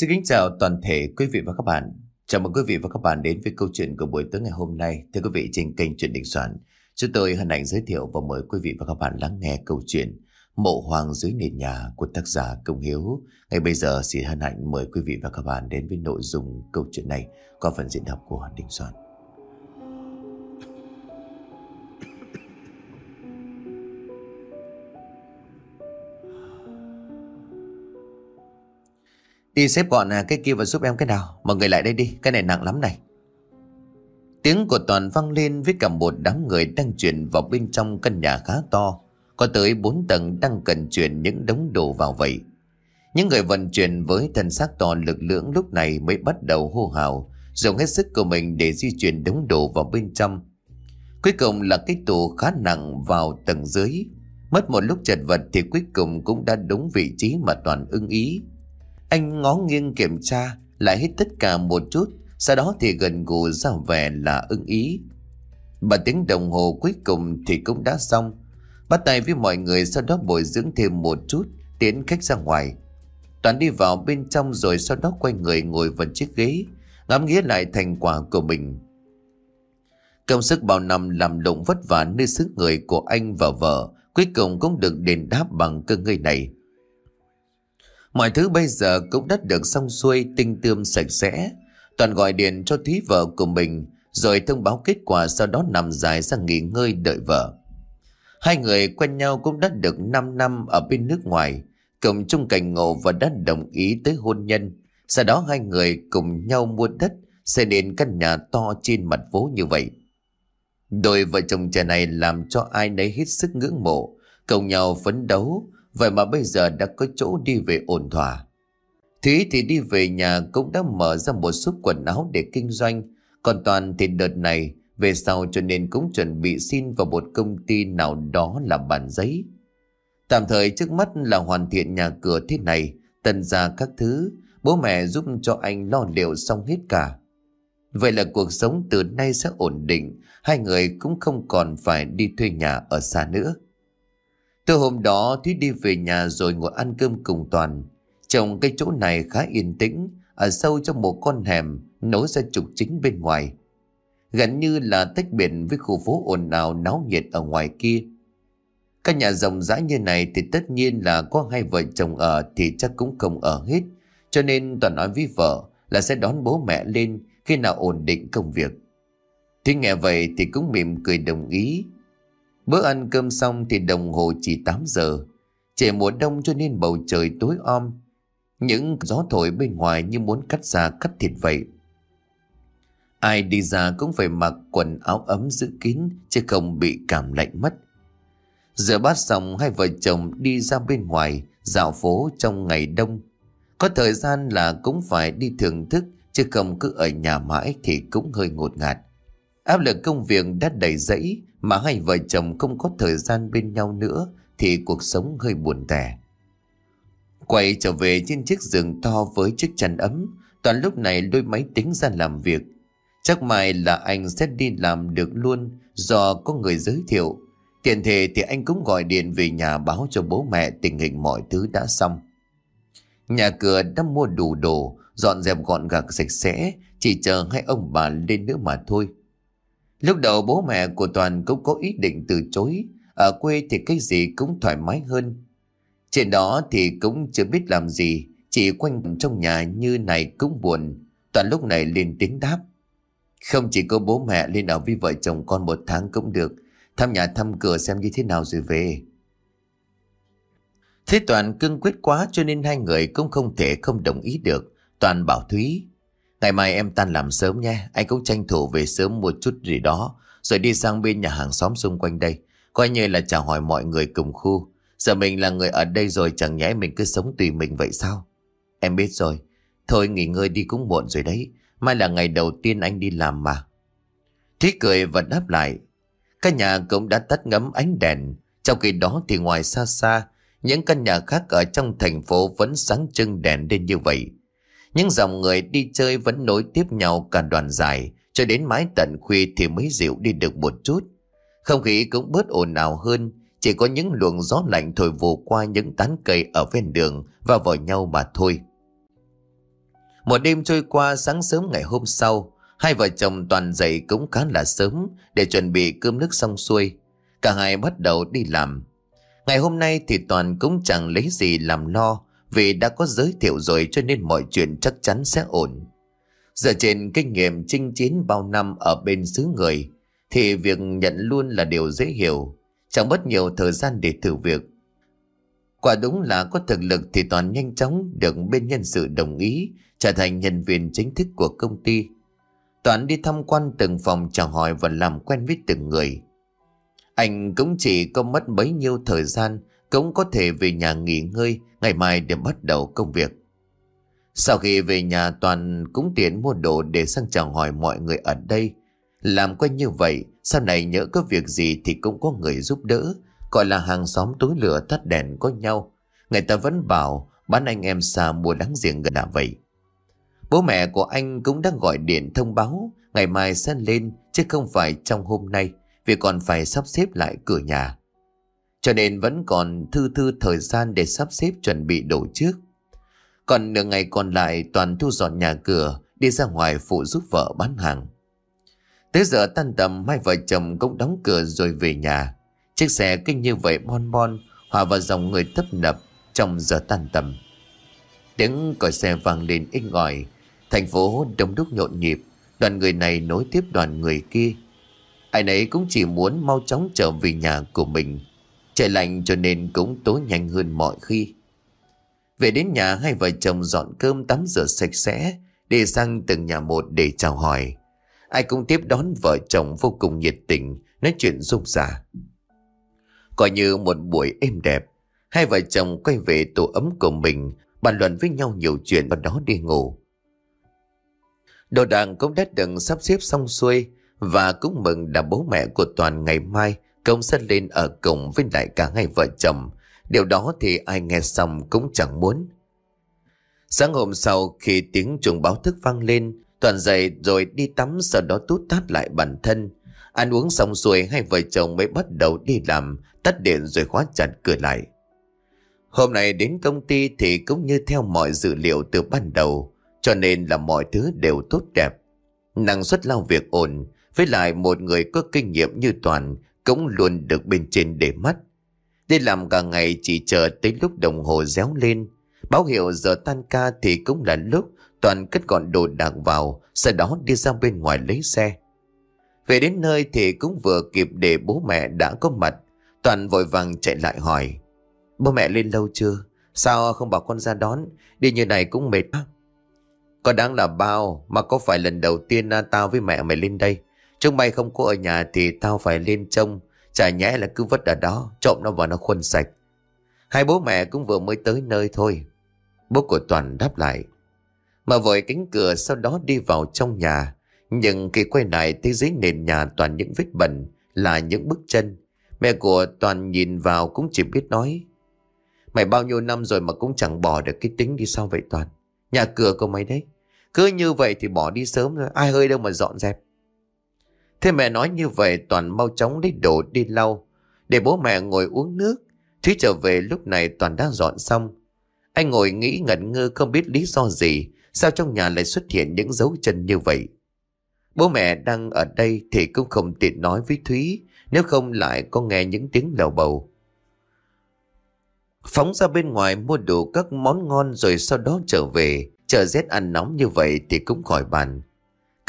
Xin kính chào toàn thể quý vị và các bạn. Chào mừng quý vị và các bạn đến với câu chuyện của buổi tối ngày hôm nay. Thưa quý vị, trên kênh Chuyện Đình Soạn, chúng tôi hân hạnh giới thiệu và mời quý vị và các bạn lắng nghe câu chuyện Mộ Hoàng dưới nền nhà của tác giả Công Hiếu. Ngay bây giờ, xin hân hạnh mời quý vị và các bạn đến với nội dung câu chuyện này qua phần diễn đọc của Đình Soạn. Đi xếp gọn à, cái kia và giúp em cái nào Mọi người lại đây đi Cái này nặng lắm này Tiếng của Toàn vang lên với cả một đám người đang chuyển vào bên trong căn nhà khá to, có tới 4 tầng đang cần chuyển những đống đồ vào vậy. Những người vận chuyển với thân xác to lực lưỡng lúc này mới bắt đầu hô hào, dùng hết sức của mình để di chuyển đống đồ vào bên trong. Cuối cùng là cái tủ khá nặng vào tầng dưới. Mất một lúc chật vật thì cuối cùng cũng đã đúng vị trí mà Toàn ưng ý. Anh ngó nghiêng kiểm tra Lại hết tất cả một chút Sau đó thì gần gù ra vẻ là ưng ý Bà tiếng đồng hồ cuối cùng thì cũng đã xong Bắt tay với mọi người Sau đó bồi dưỡng thêm một chút Tiến khách ra ngoài Toàn đi vào bên trong rồi sau đó quay người ngồi vào chiếc ghế Ngắm nghĩa lại thành quả của mình Công sức bao năm làm động vất vả nơi sức người của anh và vợ Cuối cùng cũng được đền đáp bằng cơ ngơi này Mọi thứ bây giờ cũng đã được xong xuôi tinh tươm sạch sẽ. Toàn gọi điện cho Thúy vợ của mình rồi thông báo kết quả sau đó nằm dài ra nghỉ ngơi đợi vợ. Hai người quen nhau cũng đã được 5 năm ở bên nước ngoài, cùng chung cảnh ngộ và đã đồng ý tới hôn nhân. Sau đó hai người cùng nhau mua đất, xây nên căn nhà to trên mặt phố như vậy. Đôi vợ chồng trẻ này làm cho ai nấy hết sức ngưỡng mộ, cùng nhau phấn đấu, Vậy mà bây giờ đã có chỗ đi về ổn thỏa Thúy thì đi về nhà cũng đã mở ra một số quần áo để kinh doanh Còn Toàn thì đợt này về sau cho nên cũng chuẩn bị xin vào một công ty nào đó làm bản giấy Tạm thời trước mắt là hoàn thiện nhà cửa thế này Tần ra các thứ Bố mẹ giúp cho anh lo liệu xong hết cả Vậy là cuộc sống từ nay sẽ ổn định Hai người cũng không còn phải đi thuê nhà ở xa nữa từ hôm đó Thúy đi về nhà rồi ngồi ăn cơm cùng Toàn. Trồng cái chỗ này khá yên tĩnh, ở sâu trong một con hẻm nối ra trục chính bên ngoài. Gần như là tách biệt với khu phố ồn ào náo nhiệt ở ngoài kia. Các nhà rộng rãi như này thì tất nhiên là có hai vợ chồng ở thì chắc cũng không ở hết. Cho nên Toàn nói với vợ là sẽ đón bố mẹ lên khi nào ổn định công việc. Thúy nghe vậy thì cũng mỉm cười đồng ý Bữa ăn cơm xong thì đồng hồ chỉ 8 giờ. trời mùa đông cho nên bầu trời tối om. Những gió thổi bên ngoài như muốn cắt da cắt thịt vậy. Ai đi ra cũng phải mặc quần áo ấm giữ kín chứ không bị cảm lạnh mất. Rửa bát xong hai vợ chồng đi ra bên ngoài dạo phố trong ngày đông. Có thời gian là cũng phải đi thưởng thức chứ không cứ ở nhà mãi thì cũng hơi ngột ngạt. Áp lực công việc đã đầy dẫy mà hai vợ chồng không có thời gian bên nhau nữa Thì cuộc sống hơi buồn tẻ Quay trở về trên chiếc giường to với chiếc chăn ấm Toàn lúc này đôi máy tính ra làm việc Chắc mai là anh sẽ đi làm được luôn Do có người giới thiệu Tiện thể thì anh cũng gọi điện về nhà báo cho bố mẹ tình hình mọi thứ đã xong Nhà cửa đã mua đủ đồ Dọn dẹp gọn gàng sạch sẽ Chỉ chờ hai ông bà lên nữa mà thôi Lúc đầu bố mẹ của Toàn cũng có ý định từ chối, ở quê thì cái gì cũng thoải mái hơn. Trên đó thì cũng chưa biết làm gì, chỉ quanh trong nhà như này cũng buồn. Toàn lúc này liền tiếng đáp. Không chỉ có bố mẹ lên ở với vợ chồng con một tháng cũng được, thăm nhà thăm cửa xem như thế nào rồi về. Thế Toàn cương quyết quá cho nên hai người cũng không thể không đồng ý được. Toàn bảo Thúy, Ngày mai em tan làm sớm nhé Anh cũng tranh thủ về sớm một chút gì đó Rồi đi sang bên nhà hàng xóm xung quanh đây Coi như là chào hỏi mọi người cùng khu Giờ mình là người ở đây rồi Chẳng nhẽ mình cứ sống tùy mình vậy sao Em biết rồi Thôi nghỉ ngơi đi cũng muộn rồi đấy Mai là ngày đầu tiên anh đi làm mà Thí cười và đáp lại Các nhà cũng đã tắt ngấm ánh đèn Trong khi đó thì ngoài xa xa Những căn nhà khác ở trong thành phố Vẫn sáng trưng đèn lên như vậy những dòng người đi chơi vẫn nối tiếp nhau cả đoàn dài, cho đến mái tận khuya thì mới dịu đi được một chút. Không khí cũng bớt ồn ào hơn, chỉ có những luồng gió lạnh thổi vù qua những tán cây ở ven đường và vào nhau mà thôi. Một đêm trôi qua sáng sớm ngày hôm sau, hai vợ chồng toàn dậy cũng khá là sớm để chuẩn bị cơm nước xong xuôi. Cả hai bắt đầu đi làm. Ngày hôm nay thì Toàn cũng chẳng lấy gì làm lo vì đã có giới thiệu rồi cho nên mọi chuyện chắc chắn sẽ ổn. giờ trên kinh nghiệm chinh chiến bao năm ở bên xứ người, thì việc nhận luôn là điều dễ hiểu, chẳng mất nhiều thời gian để thử việc. Quả đúng là có thực lực thì Toàn nhanh chóng được bên nhân sự đồng ý trở thành nhân viên chính thức của công ty. Toàn đi thăm quan từng phòng chào hỏi và làm quen với từng người. Anh cũng chỉ có mất bấy nhiêu thời gian cũng có thể về nhà nghỉ ngơi ngày mai để bắt đầu công việc. Sau khi về nhà Toàn cũng tiến mua đồ để sang chào hỏi mọi người ở đây. Làm quen như vậy, sau này nhớ có việc gì thì cũng có người giúp đỡ, gọi là hàng xóm tối lửa tắt đèn có nhau. Người ta vẫn bảo bán anh em xa mua đáng giềng gần là vậy. Bố mẹ của anh cũng đang gọi điện thông báo ngày mai sẽ lên chứ không phải trong hôm nay vì còn phải sắp xếp lại cửa nhà. Cho nên vẫn còn thư thư thời gian để sắp xếp chuẩn bị đồ trước Còn nửa ngày còn lại toàn thu dọn nhà cửa Đi ra ngoài phụ giúp vợ bán hàng Tới giờ tan tầm hai vợ chồng cũng đóng cửa rồi về nhà Chiếc xe kinh như vậy bon bon Hòa vào dòng người thấp nập trong giờ tan tầm Tiếng còi xe vang lên inh ngòi, Thành phố đông đúc nhộn nhịp Đoàn người này nối tiếp đoàn người kia Ai nấy cũng chỉ muốn mau chóng trở về nhà của mình Trời lạnh cho nên cũng tối nhanh hơn mọi khi. Về đến nhà hai vợ chồng dọn cơm tắm rửa sạch sẽ để sang từng nhà một để chào hỏi. Ai cũng tiếp đón vợ chồng vô cùng nhiệt tình, nói chuyện rục rà Coi như một buổi êm đẹp, hai vợ chồng quay về tổ ấm của mình, bàn luận với nhau nhiều chuyện và đó đi ngủ. Đồ đạc cũng đã được sắp xếp xong xuôi và cũng mừng là bố mẹ của Toàn ngày mai Công sẽ lên ở cùng với đại cả hai vợ chồng Điều đó thì ai nghe xong cũng chẳng muốn Sáng hôm sau khi tiếng chuông báo thức vang lên Toàn dậy rồi đi tắm sau đó tút tát lại bản thân Ăn uống xong xuôi hai vợ chồng mới bắt đầu đi làm Tắt điện rồi khóa chặt cửa lại Hôm nay đến công ty thì cũng như theo mọi dữ liệu từ ban đầu Cho nên là mọi thứ đều tốt đẹp Năng suất lao việc ổn Với lại một người có kinh nghiệm như Toàn cũng luôn được bên trên để mắt. Đi làm cả ngày chỉ chờ tới lúc đồng hồ réo lên. Báo hiệu giờ tan ca thì cũng là lúc Toàn cất gọn đồ đạc vào, sau đó đi ra bên ngoài lấy xe. Về đến nơi thì cũng vừa kịp để bố mẹ đã có mặt. Toàn vội vàng chạy lại hỏi. Bố mẹ lên lâu chưa? Sao không bảo con ra đón? Đi như này cũng mệt quá. Có đáng là bao mà có phải lần đầu tiên à, tao với mẹ mày lên đây? Chúng mày không có ở nhà thì tao phải lên trông Chả nhẽ là cứ vất ở đó Trộm nó vào nó khuân sạch Hai bố mẹ cũng vừa mới tới nơi thôi Bố của Toàn đáp lại Mà vội cánh cửa sau đó đi vào trong nhà Nhưng khi quay lại Thấy dưới nền nhà toàn những vết bẩn Là những bước chân Mẹ của Toàn nhìn vào cũng chỉ biết nói Mày bao nhiêu năm rồi mà cũng chẳng bỏ được cái tính đi sao vậy Toàn Nhà cửa của mày đấy Cứ như vậy thì bỏ đi sớm rồi Ai hơi đâu mà dọn dẹp Thế mẹ nói như vậy Toàn mau chóng lấy đồ đi lau. Để bố mẹ ngồi uống nước. Thúy trở về lúc này Toàn đã dọn xong. Anh ngồi nghĩ ngẩn ngơ không biết lý do gì. Sao trong nhà lại xuất hiện những dấu chân như vậy? Bố mẹ đang ở đây thì cũng không tiện nói với Thúy. Nếu không lại có nghe những tiếng lầu bầu. Phóng ra bên ngoài mua đủ các món ngon rồi sau đó trở về. Chờ rét ăn nóng như vậy thì cũng khỏi bàn.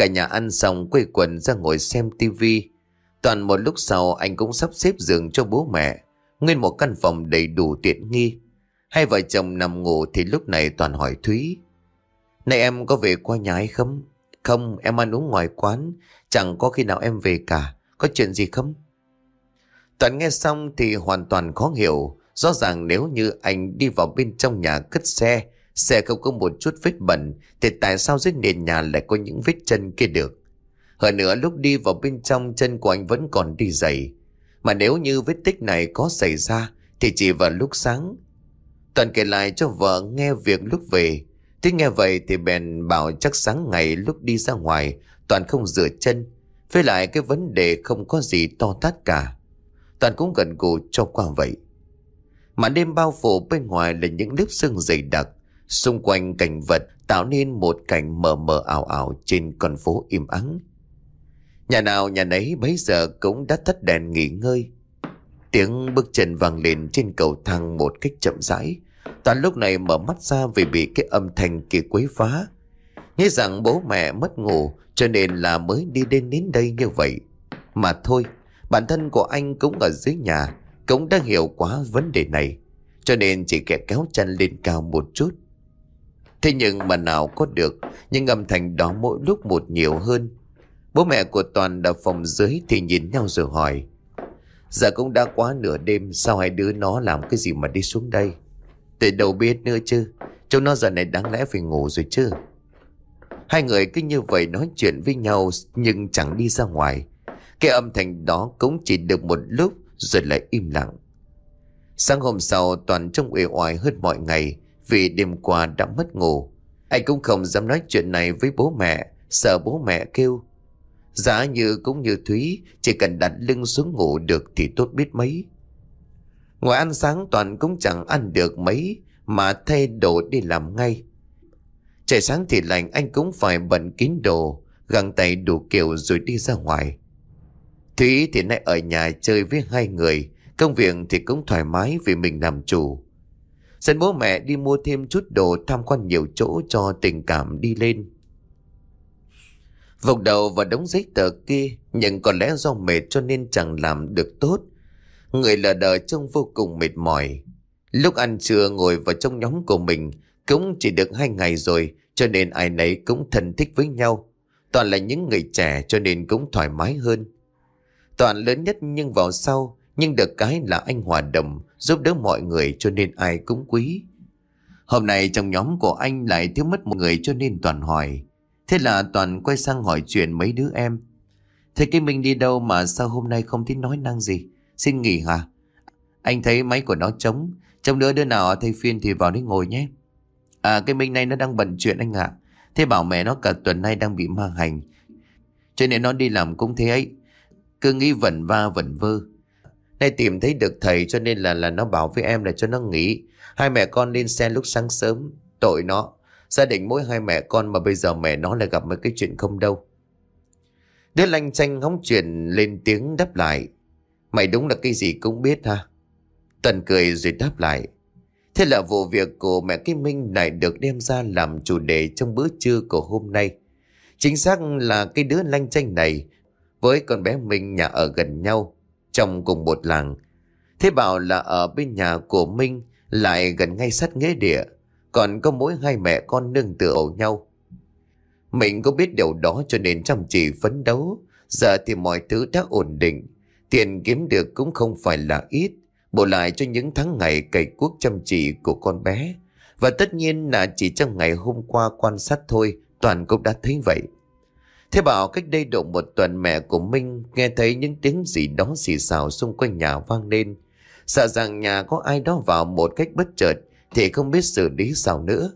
Cả nhà ăn xong quây quần ra ngồi xem tivi. Toàn một lúc sau anh cũng sắp xếp giường cho bố mẹ. Nguyên một căn phòng đầy đủ tiện nghi. Hai vợ chồng nằm ngủ thì lúc này Toàn hỏi Thúy. Này em có về qua nhà hay không? Không, em ăn uống ngoài quán. Chẳng có khi nào em về cả. Có chuyện gì không? Toàn nghe xong thì hoàn toàn khó hiểu. Rõ ràng nếu như anh đi vào bên trong nhà cất xe Xe không có một chút vết bẩn Thì tại sao dưới nền nhà lại có những vết chân kia được Hơn nữa lúc đi vào bên trong chân của anh vẫn còn đi giày, Mà nếu như vết tích này có xảy ra Thì chỉ vào lúc sáng Toàn kể lại cho vợ nghe việc lúc về Thích nghe vậy thì bèn bảo chắc sáng ngày lúc đi ra ngoài Toàn không rửa chân Với lại cái vấn đề không có gì to tát cả Toàn cũng gần gù cho qua vậy Mà đêm bao phủ bên ngoài là những lớp sương dày đặc Xung quanh cảnh vật tạo nên một cảnh mờ mờ ảo ảo trên con phố im ắng. Nhà nào nhà nấy bấy giờ cũng đã tắt đèn nghỉ ngơi. Tiếng bước chân vang lên trên cầu thang một cách chậm rãi. Toàn lúc này mở mắt ra vì bị cái âm thanh kia quấy phá. Nghĩ rằng bố mẹ mất ngủ cho nên là mới đi đến đến đây như vậy. Mà thôi, bản thân của anh cũng ở dưới nhà, cũng đã hiểu quá vấn đề này. Cho nên chỉ kẻ kéo chân lên cao một chút Thế nhưng mà nào có được, nhưng âm thanh đó mỗi lúc một nhiều hơn. Bố mẹ của Toàn đã phòng dưới thì nhìn nhau rồi hỏi. Giờ cũng đã quá nửa đêm, sao hai đứa nó làm cái gì mà đi xuống đây? Từ đâu biết nữa chứ, chúng nó giờ này đáng lẽ phải ngủ rồi chứ. Hai người cứ như vậy nói chuyện với nhau nhưng chẳng đi ra ngoài. Cái âm thanh đó cũng chỉ được một lúc rồi lại im lặng. Sáng hôm sau Toàn trông uể oải hơn mọi ngày vì đêm qua đã mất ngủ. Anh cũng không dám nói chuyện này với bố mẹ, sợ bố mẹ kêu. Giá như cũng như Thúy, chỉ cần đặt lưng xuống ngủ được thì tốt biết mấy. Ngoài ăn sáng toàn cũng chẳng ăn được mấy, mà thay đồ đi làm ngay. Trời sáng thì lành anh cũng phải bận kín đồ, găng tay đủ kiểu rồi đi ra ngoài. Thúy thì nay ở nhà chơi với hai người, công việc thì cũng thoải mái vì mình làm chủ. Dẫn bố mẹ đi mua thêm chút đồ tham quan nhiều chỗ cho tình cảm đi lên. Vọc đầu và đống giấy tờ kia, nhưng có lẽ do mệt cho nên chẳng làm được tốt. Người lờ đờ trông vô cùng mệt mỏi. Lúc ăn trưa ngồi vào trong nhóm của mình, cũng chỉ được hai ngày rồi, cho nên ai nấy cũng thân thích với nhau. Toàn là những người trẻ cho nên cũng thoải mái hơn. Toàn lớn nhất nhưng vào sau, nhưng được cái là anh hòa đồng Giúp đỡ mọi người cho nên ai cũng quý Hôm nay trong nhóm của anh lại thiếu mất một người cho nên Toàn hỏi Thế là Toàn quay sang hỏi chuyện mấy đứa em Thế cái mình đi đâu mà sao hôm nay không thấy nói năng gì Xin nghỉ hả Anh thấy máy của nó trống Trong đứa đứa nào thay phiên thì vào đấy ngồi nhé À cái Minh này nó đang bận chuyện anh ạ Thế bảo mẹ nó cả tuần nay đang bị ma hành Cho nên nó đi làm cũng thế ấy Cứ nghĩ vẩn va vẩn vơ Nay tìm thấy được thầy cho nên là là nó bảo với em là cho nó nghỉ. Hai mẹ con lên xe lúc sáng sớm. Tội nó. Gia đình mỗi hai mẹ con mà bây giờ mẹ nó lại gặp mấy cái chuyện không đâu. Đứa lanh chanh hóng chuyện lên tiếng đáp lại. Mày đúng là cái gì cũng biết ha. Tần cười rồi đáp lại. Thế là vụ việc của mẹ Kim Minh lại được đem ra làm chủ đề trong bữa trưa của hôm nay. Chính xác là cái đứa lanh chanh này với con bé Minh nhà ở gần nhau trong cùng một làng. Thế bảo là ở bên nhà của Minh lại gần ngay sát nghĩa địa, còn có mỗi hai mẹ con nương tựa ổ nhau. Mình có biết điều đó cho nên chăm chỉ phấn đấu, giờ thì mọi thứ đã ổn định, tiền kiếm được cũng không phải là ít, bù lại cho những tháng ngày cày cuốc chăm chỉ của con bé. Và tất nhiên là chỉ trong ngày hôm qua quan sát thôi, Toàn cũng đã thấy vậy. Thế bảo cách đây độ một tuần mẹ của Minh nghe thấy những tiếng gì đó xì xào xung quanh nhà vang lên. Sợ rằng nhà có ai đó vào một cách bất chợt thì không biết xử lý sao nữa.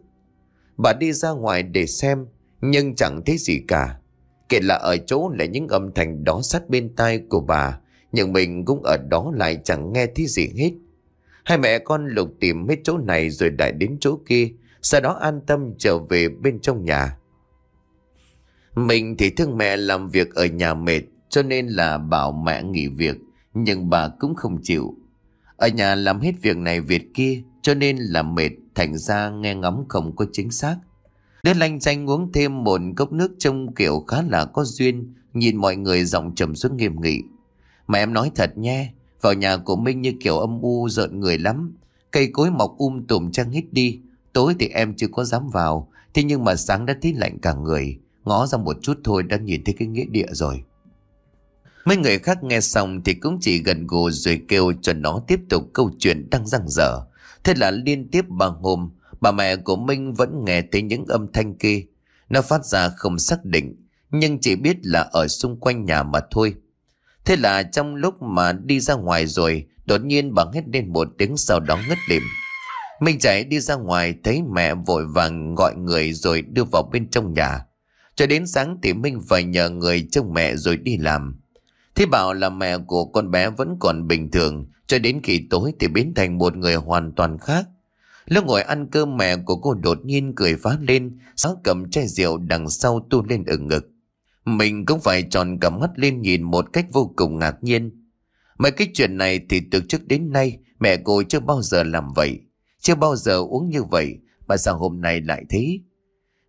Bà đi ra ngoài để xem nhưng chẳng thấy gì cả. Kể là ở chỗ là những âm thanh đó sát bên tai của bà nhưng mình cũng ở đó lại chẳng nghe thấy gì hết. Hai mẹ con lục tìm hết chỗ này rồi lại đến chỗ kia sau đó an tâm trở về bên trong nhà. Mình thì thương mẹ làm việc ở nhà mệt cho nên là bảo mẹ nghỉ việc nhưng bà cũng không chịu. Ở nhà làm hết việc này việc kia cho nên là mệt thành ra nghe ngóng không có chính xác. Đứa lanh chanh uống thêm một cốc nước trông kiểu khá là có duyên nhìn mọi người giọng trầm xuống nghiêm nghị. Mà em nói thật nhé, vào nhà của Minh như kiểu âm u rợn người lắm. Cây cối mọc um tùm trăng hít đi, tối thì em chưa có dám vào, thế nhưng mà sáng đã thấy lạnh cả người. Ngó ra một chút thôi đã nhìn thấy cái nghĩa địa rồi Mấy người khác nghe xong thì cũng chỉ gần gù rồi kêu cho nó tiếp tục câu chuyện đang răng dở. Thế là liên tiếp ba hôm, bà mẹ của Minh vẫn nghe thấy những âm thanh kia. Nó phát ra không xác định, nhưng chỉ biết là ở xung quanh nhà mà thôi. Thế là trong lúc mà đi ra ngoài rồi, đột nhiên bà hét lên một tiếng sau đó ngất lịm. Minh chạy đi ra ngoài thấy mẹ vội vàng gọi người rồi đưa vào bên trong nhà. Cho đến sáng thì Minh phải nhờ người trông mẹ rồi đi làm. Thế bảo là mẹ của con bé vẫn còn bình thường, cho đến khi tối thì biến thành một người hoàn toàn khác. Lúc ngồi ăn cơm mẹ của cô đột nhiên cười phá lên, sáng cầm chai rượu đằng sau tu lên ở ngực. Mình cũng phải tròn cả mắt lên nhìn một cách vô cùng ngạc nhiên. Mấy cái chuyện này thì từ trước đến nay mẹ cô chưa bao giờ làm vậy. Chưa bao giờ uống như vậy, mà sao hôm nay lại thế?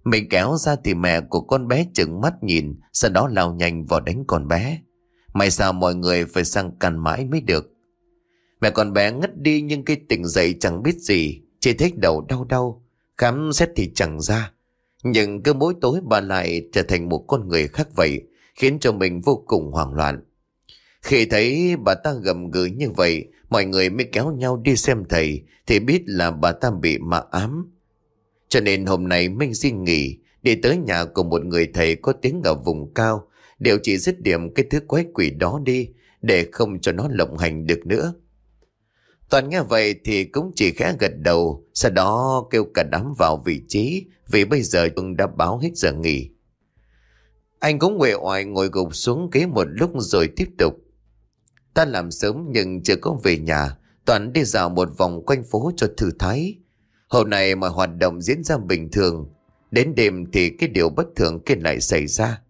Mình kéo ra thì mẹ của con bé chừng mắt nhìn Sau đó lao nhanh vào đánh con bé May sao mọi người phải sang cằn mãi mới được Mẹ con bé ngất đi nhưng cái tỉnh dậy chẳng biết gì Chỉ thích đầu đau đau Khám xét thì chẳng ra Nhưng cứ mỗi tối bà lại trở thành một con người khác vậy Khiến cho mình vô cùng hoảng loạn Khi thấy bà ta gầm gừ như vậy Mọi người mới kéo nhau đi xem thầy Thì biết là bà ta bị mạ ám cho nên hôm nay Minh xin nghỉ để tới nhà của một người thầy có tiếng ở vùng cao đều chỉ dứt điểm cái thứ quái quỷ đó đi để không cho nó lộng hành được nữa. Toàn nghe vậy thì cũng chỉ khẽ gật đầu, sau đó kêu cả đám vào vị trí vì bây giờ chúng đã báo hết giờ nghỉ. Anh cũng uể oải ngồi gục xuống ghế một lúc rồi tiếp tục. Ta làm sớm nhưng chưa có về nhà, Toàn đi dạo một vòng quanh phố cho thư thái. Hậu nay mà hoạt động diễn ra bình thường, đến đêm thì cái điều bất thường kia lại xảy ra.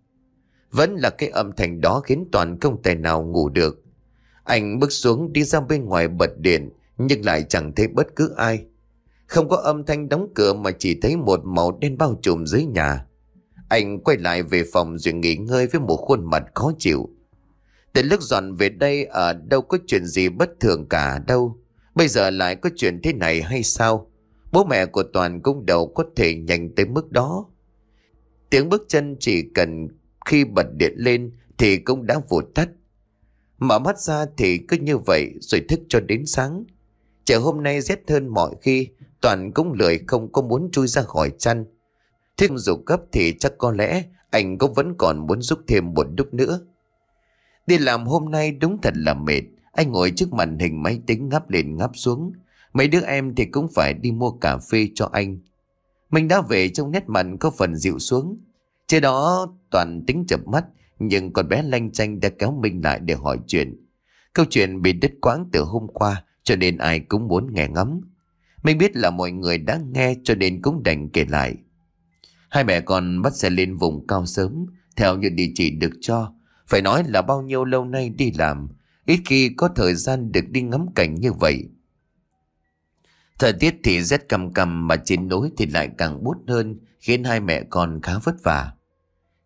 Vẫn là cái âm thanh đó khiến toàn không thể nào ngủ được. Anh bước xuống đi ra bên ngoài bật điện nhưng lại chẳng thấy bất cứ ai. Không có âm thanh đóng cửa mà chỉ thấy một màu đen bao trùm dưới nhà. Anh quay lại về phòng rồi nghỉ ngơi với một khuôn mặt khó chịu. Từ lúc dọn về đây ở à, đâu có chuyện gì bất thường cả đâu. Bây giờ lại có chuyện thế này hay sao? Bố mẹ của Toàn cũng đâu có thể nhanh tới mức đó. Tiếng bước chân chỉ cần khi bật điện lên thì cũng đã vụt tắt. Mở mắt ra thì cứ như vậy rồi thức cho đến sáng. Trời hôm nay rét hơn mọi khi, Toàn cũng lười không có muốn chui ra khỏi chăn. Thêm dù cấp thì chắc có lẽ anh cũng vẫn còn muốn giúp thêm một lúc nữa. Đi làm hôm nay đúng thật là mệt, anh ngồi trước màn hình máy tính ngáp lên ngáp xuống. Mấy đứa em thì cũng phải đi mua cà phê cho anh. Mình đã về trong nét mặt có phần dịu xuống. Trên đó toàn tính chập mắt, nhưng con bé lanh chanh đã kéo mình lại để hỏi chuyện. Câu chuyện bị đứt quãng từ hôm qua, cho nên ai cũng muốn nghe ngắm. Mình biết là mọi người đã nghe cho nên cũng đành kể lại. Hai mẹ con bắt xe lên vùng cao sớm, theo những địa chỉ được cho. Phải nói là bao nhiêu lâu nay đi làm, ít khi có thời gian được đi ngắm cảnh như vậy. Thời tiết thì rét cầm cầm mà trên núi thì lại càng bút hơn, khiến hai mẹ con khá vất vả.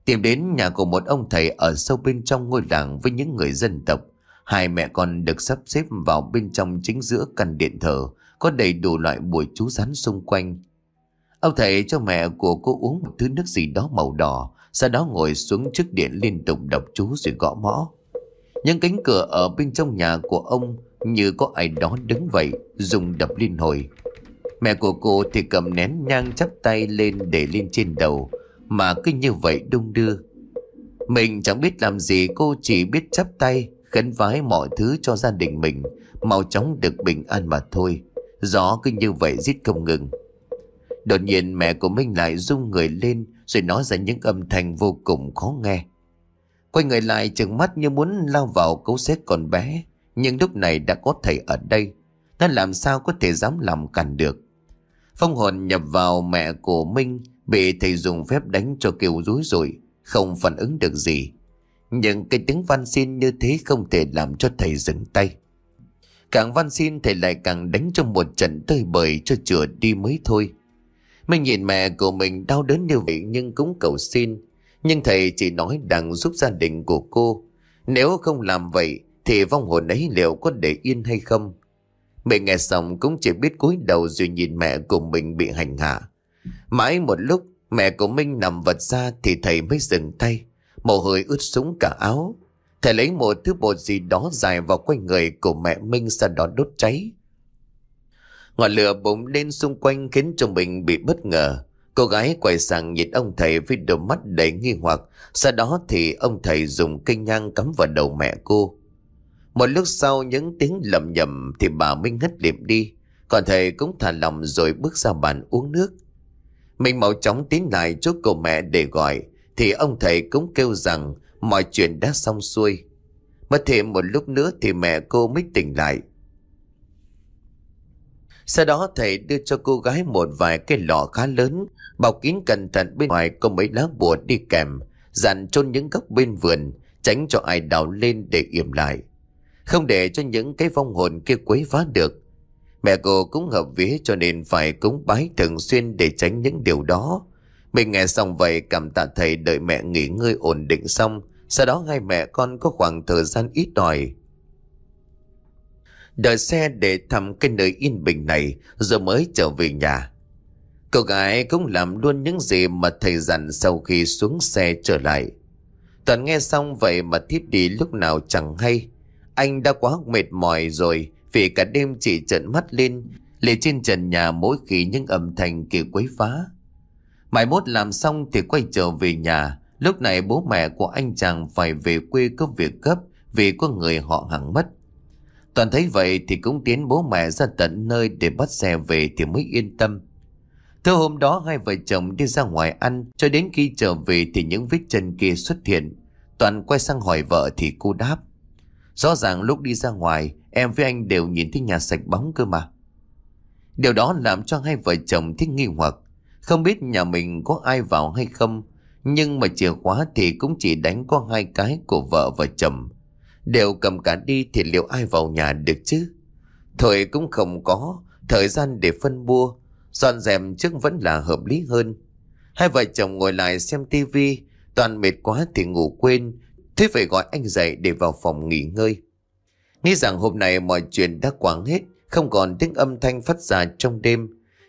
Tìm đến nhà của một ông thầy ở sâu bên trong ngôi làng với những người dân tộc, hai mẹ con được sắp xếp vào bên trong chính giữa căn điện thờ, có đầy đủ loại bùi chú rắn xung quanh. Ông thầy cho mẹ của cô uống một thứ nước gì đó màu đỏ, sau đó ngồi xuống trước điện liên tục đọc chú rồi gõ mõ. Những cánh cửa ở bên trong nhà của ông như có ai đó đứng vậy dùng đập liên hồi mẹ của cô thì cầm nén nhang chắp tay lên để lên trên đầu mà cứ như vậy đung đưa mình chẳng biết làm gì cô chỉ biết chắp tay khấn vái mọi thứ cho gia đình mình mau chóng được bình an mà thôi gió cứ như vậy rít không ngừng đột nhiên mẹ của minh lại rung người lên rồi nói ra những âm thanh vô cùng khó nghe quay người lại chừng mắt như muốn lao vào cấu xé con bé nhưng lúc này đã có thầy ở đây Ta làm sao có thể dám làm cản được Phong hồn nhập vào mẹ của Minh Bị thầy dùng phép đánh cho kêu rúi rồi Không phản ứng được gì Những cái tiếng van xin như thế Không thể làm cho thầy dừng tay Càng van xin thầy lại càng đánh trong một trận tơi bời cho chừa đi mới thôi. minh nhìn mẹ của mình đau đớn như vậy nhưng cũng cầu xin. Nhưng thầy chỉ nói đang giúp gia đình của cô. Nếu không làm vậy thì vong hồn ấy liệu có để yên hay không Mẹ nghe xong cũng chỉ biết cúi đầu Rồi nhìn mẹ của mình bị hành hạ Mãi một lúc Mẹ của Minh nằm vật ra Thì thầy mới dừng tay Mồ hôi ướt sũng cả áo Thầy lấy một thứ bột gì đó dài vào quanh người của mẹ Minh sau đó đốt cháy. Ngọn lửa bùng lên xung quanh khiến cho mình bị bất ngờ. Cô gái quay sang nhìn ông thầy với đôi mắt đầy nghi hoặc. Sau đó thì ông thầy dùng cây nhang cắm vào đầu mẹ cô. Một lúc sau những tiếng lầm nhầm thì bà minh ngất liệm đi. Còn thầy cũng thả lòng rồi bước ra bàn uống nước. Mình mau chóng tiến lại chỗ cậu mẹ để gọi. Thì ông thầy cũng kêu rằng mọi chuyện đã xong xuôi. Mất thêm một lúc nữa thì mẹ cô mới tỉnh lại. Sau đó thầy đưa cho cô gái một vài cái lọ khá lớn, bọc kín cẩn thận bên ngoài có mấy lá bùa đi kèm, dặn chôn những góc bên vườn, tránh cho ai đào lên để yểm lại. Không để cho những cái vong hồn kia quấy phá được Mẹ cô cũng hợp vía cho nên phải cúng bái thường xuyên để tránh những điều đó Mình nghe xong vậy cảm tạ thầy đợi mẹ nghỉ ngơi ổn định xong Sau đó hai mẹ con có khoảng thời gian ít đòi Đợi xe để thăm cái nơi yên bình này rồi mới trở về nhà Cô gái cũng làm luôn những gì mà thầy dặn sau khi xuống xe trở lại. Toàn nghe xong vậy mà thiếp đi lúc nào chẳng hay. Anh đã quá mệt mỏi rồi vì cả đêm chỉ trợn mắt lên lệ trên trần nhà mỗi khi những âm thanh kia quấy phá. Mai mốt làm xong thì quay trở về nhà. Lúc này bố mẹ của anh chàng phải về quê có việc gấp vì có người họ hàng mất. Toàn thấy vậy thì cũng tiến bố mẹ ra tận nơi để bắt xe về thì mới yên tâm. Thưa hôm đó hai vợ chồng đi ra ngoài ăn cho đến khi trở về thì những vết chân kia xuất hiện. Toàn quay sang hỏi vợ thì cô đáp. Rõ ràng lúc đi ra ngoài Em với anh đều nhìn thấy nhà sạch bóng cơ mà Điều đó làm cho hai vợ chồng thích nghi hoặc Không biết nhà mình có ai vào hay không Nhưng mà chìa khóa thì cũng chỉ đánh có hai cái của vợ và chồng Đều cầm cả đi thì liệu ai vào nhà được chứ Thời cũng không có Thời gian để phân bua Dọn dẹp trước vẫn là hợp lý hơn Hai vợ chồng ngồi lại xem tivi Toàn mệt quá thì ngủ quên Thế phải gọi anh dậy để vào phòng nghỉ ngơi. Nghĩ rằng hôm nay mọi chuyện đã quáng hết, không còn tiếng âm thanh phát ra trong đêm.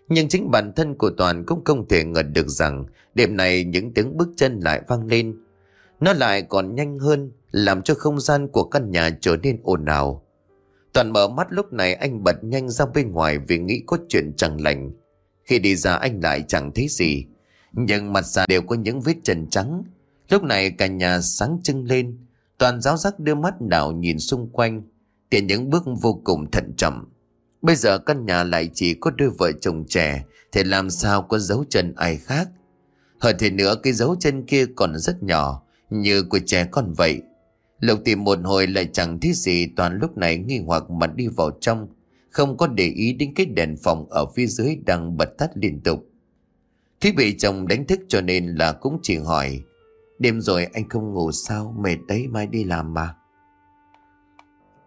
Nhưng chính bản thân của Toàn cũng không thể ngờ được rằng đêm này những tiếng bước chân lại vang lên. Nó lại còn nhanh hơn, làm cho không gian của căn nhà trở nên ồn ào. Toàn mở mắt lúc này anh bật nhanh ra bên ngoài vì nghĩ có chuyện chẳng lành. Khi đi ra anh lại chẳng thấy gì, nhưng mặt ra đều có những vết chân trắng Lúc này cả nhà sáng trưng lên, toàn giáo giác đưa mắt đảo nhìn xung quanh, tiện những bước vô cùng thận trọng. Bây giờ căn nhà lại chỉ có đôi vợ chồng trẻ, thì làm sao có dấu chân ai khác. Hơn thế nữa cái dấu chân kia còn rất nhỏ, như của trẻ con vậy. Lộc tìm một hồi lại chẳng thấy gì toàn lúc này nghi hoặc mà đi vào trong, không có để ý đến cái đèn phòng ở phía dưới đang bật tắt liên tục. Khi bị chồng đánh thức cho nên là cũng chỉ hỏi Đêm rồi anh không ngủ sao Mệt đấy mai đi làm mà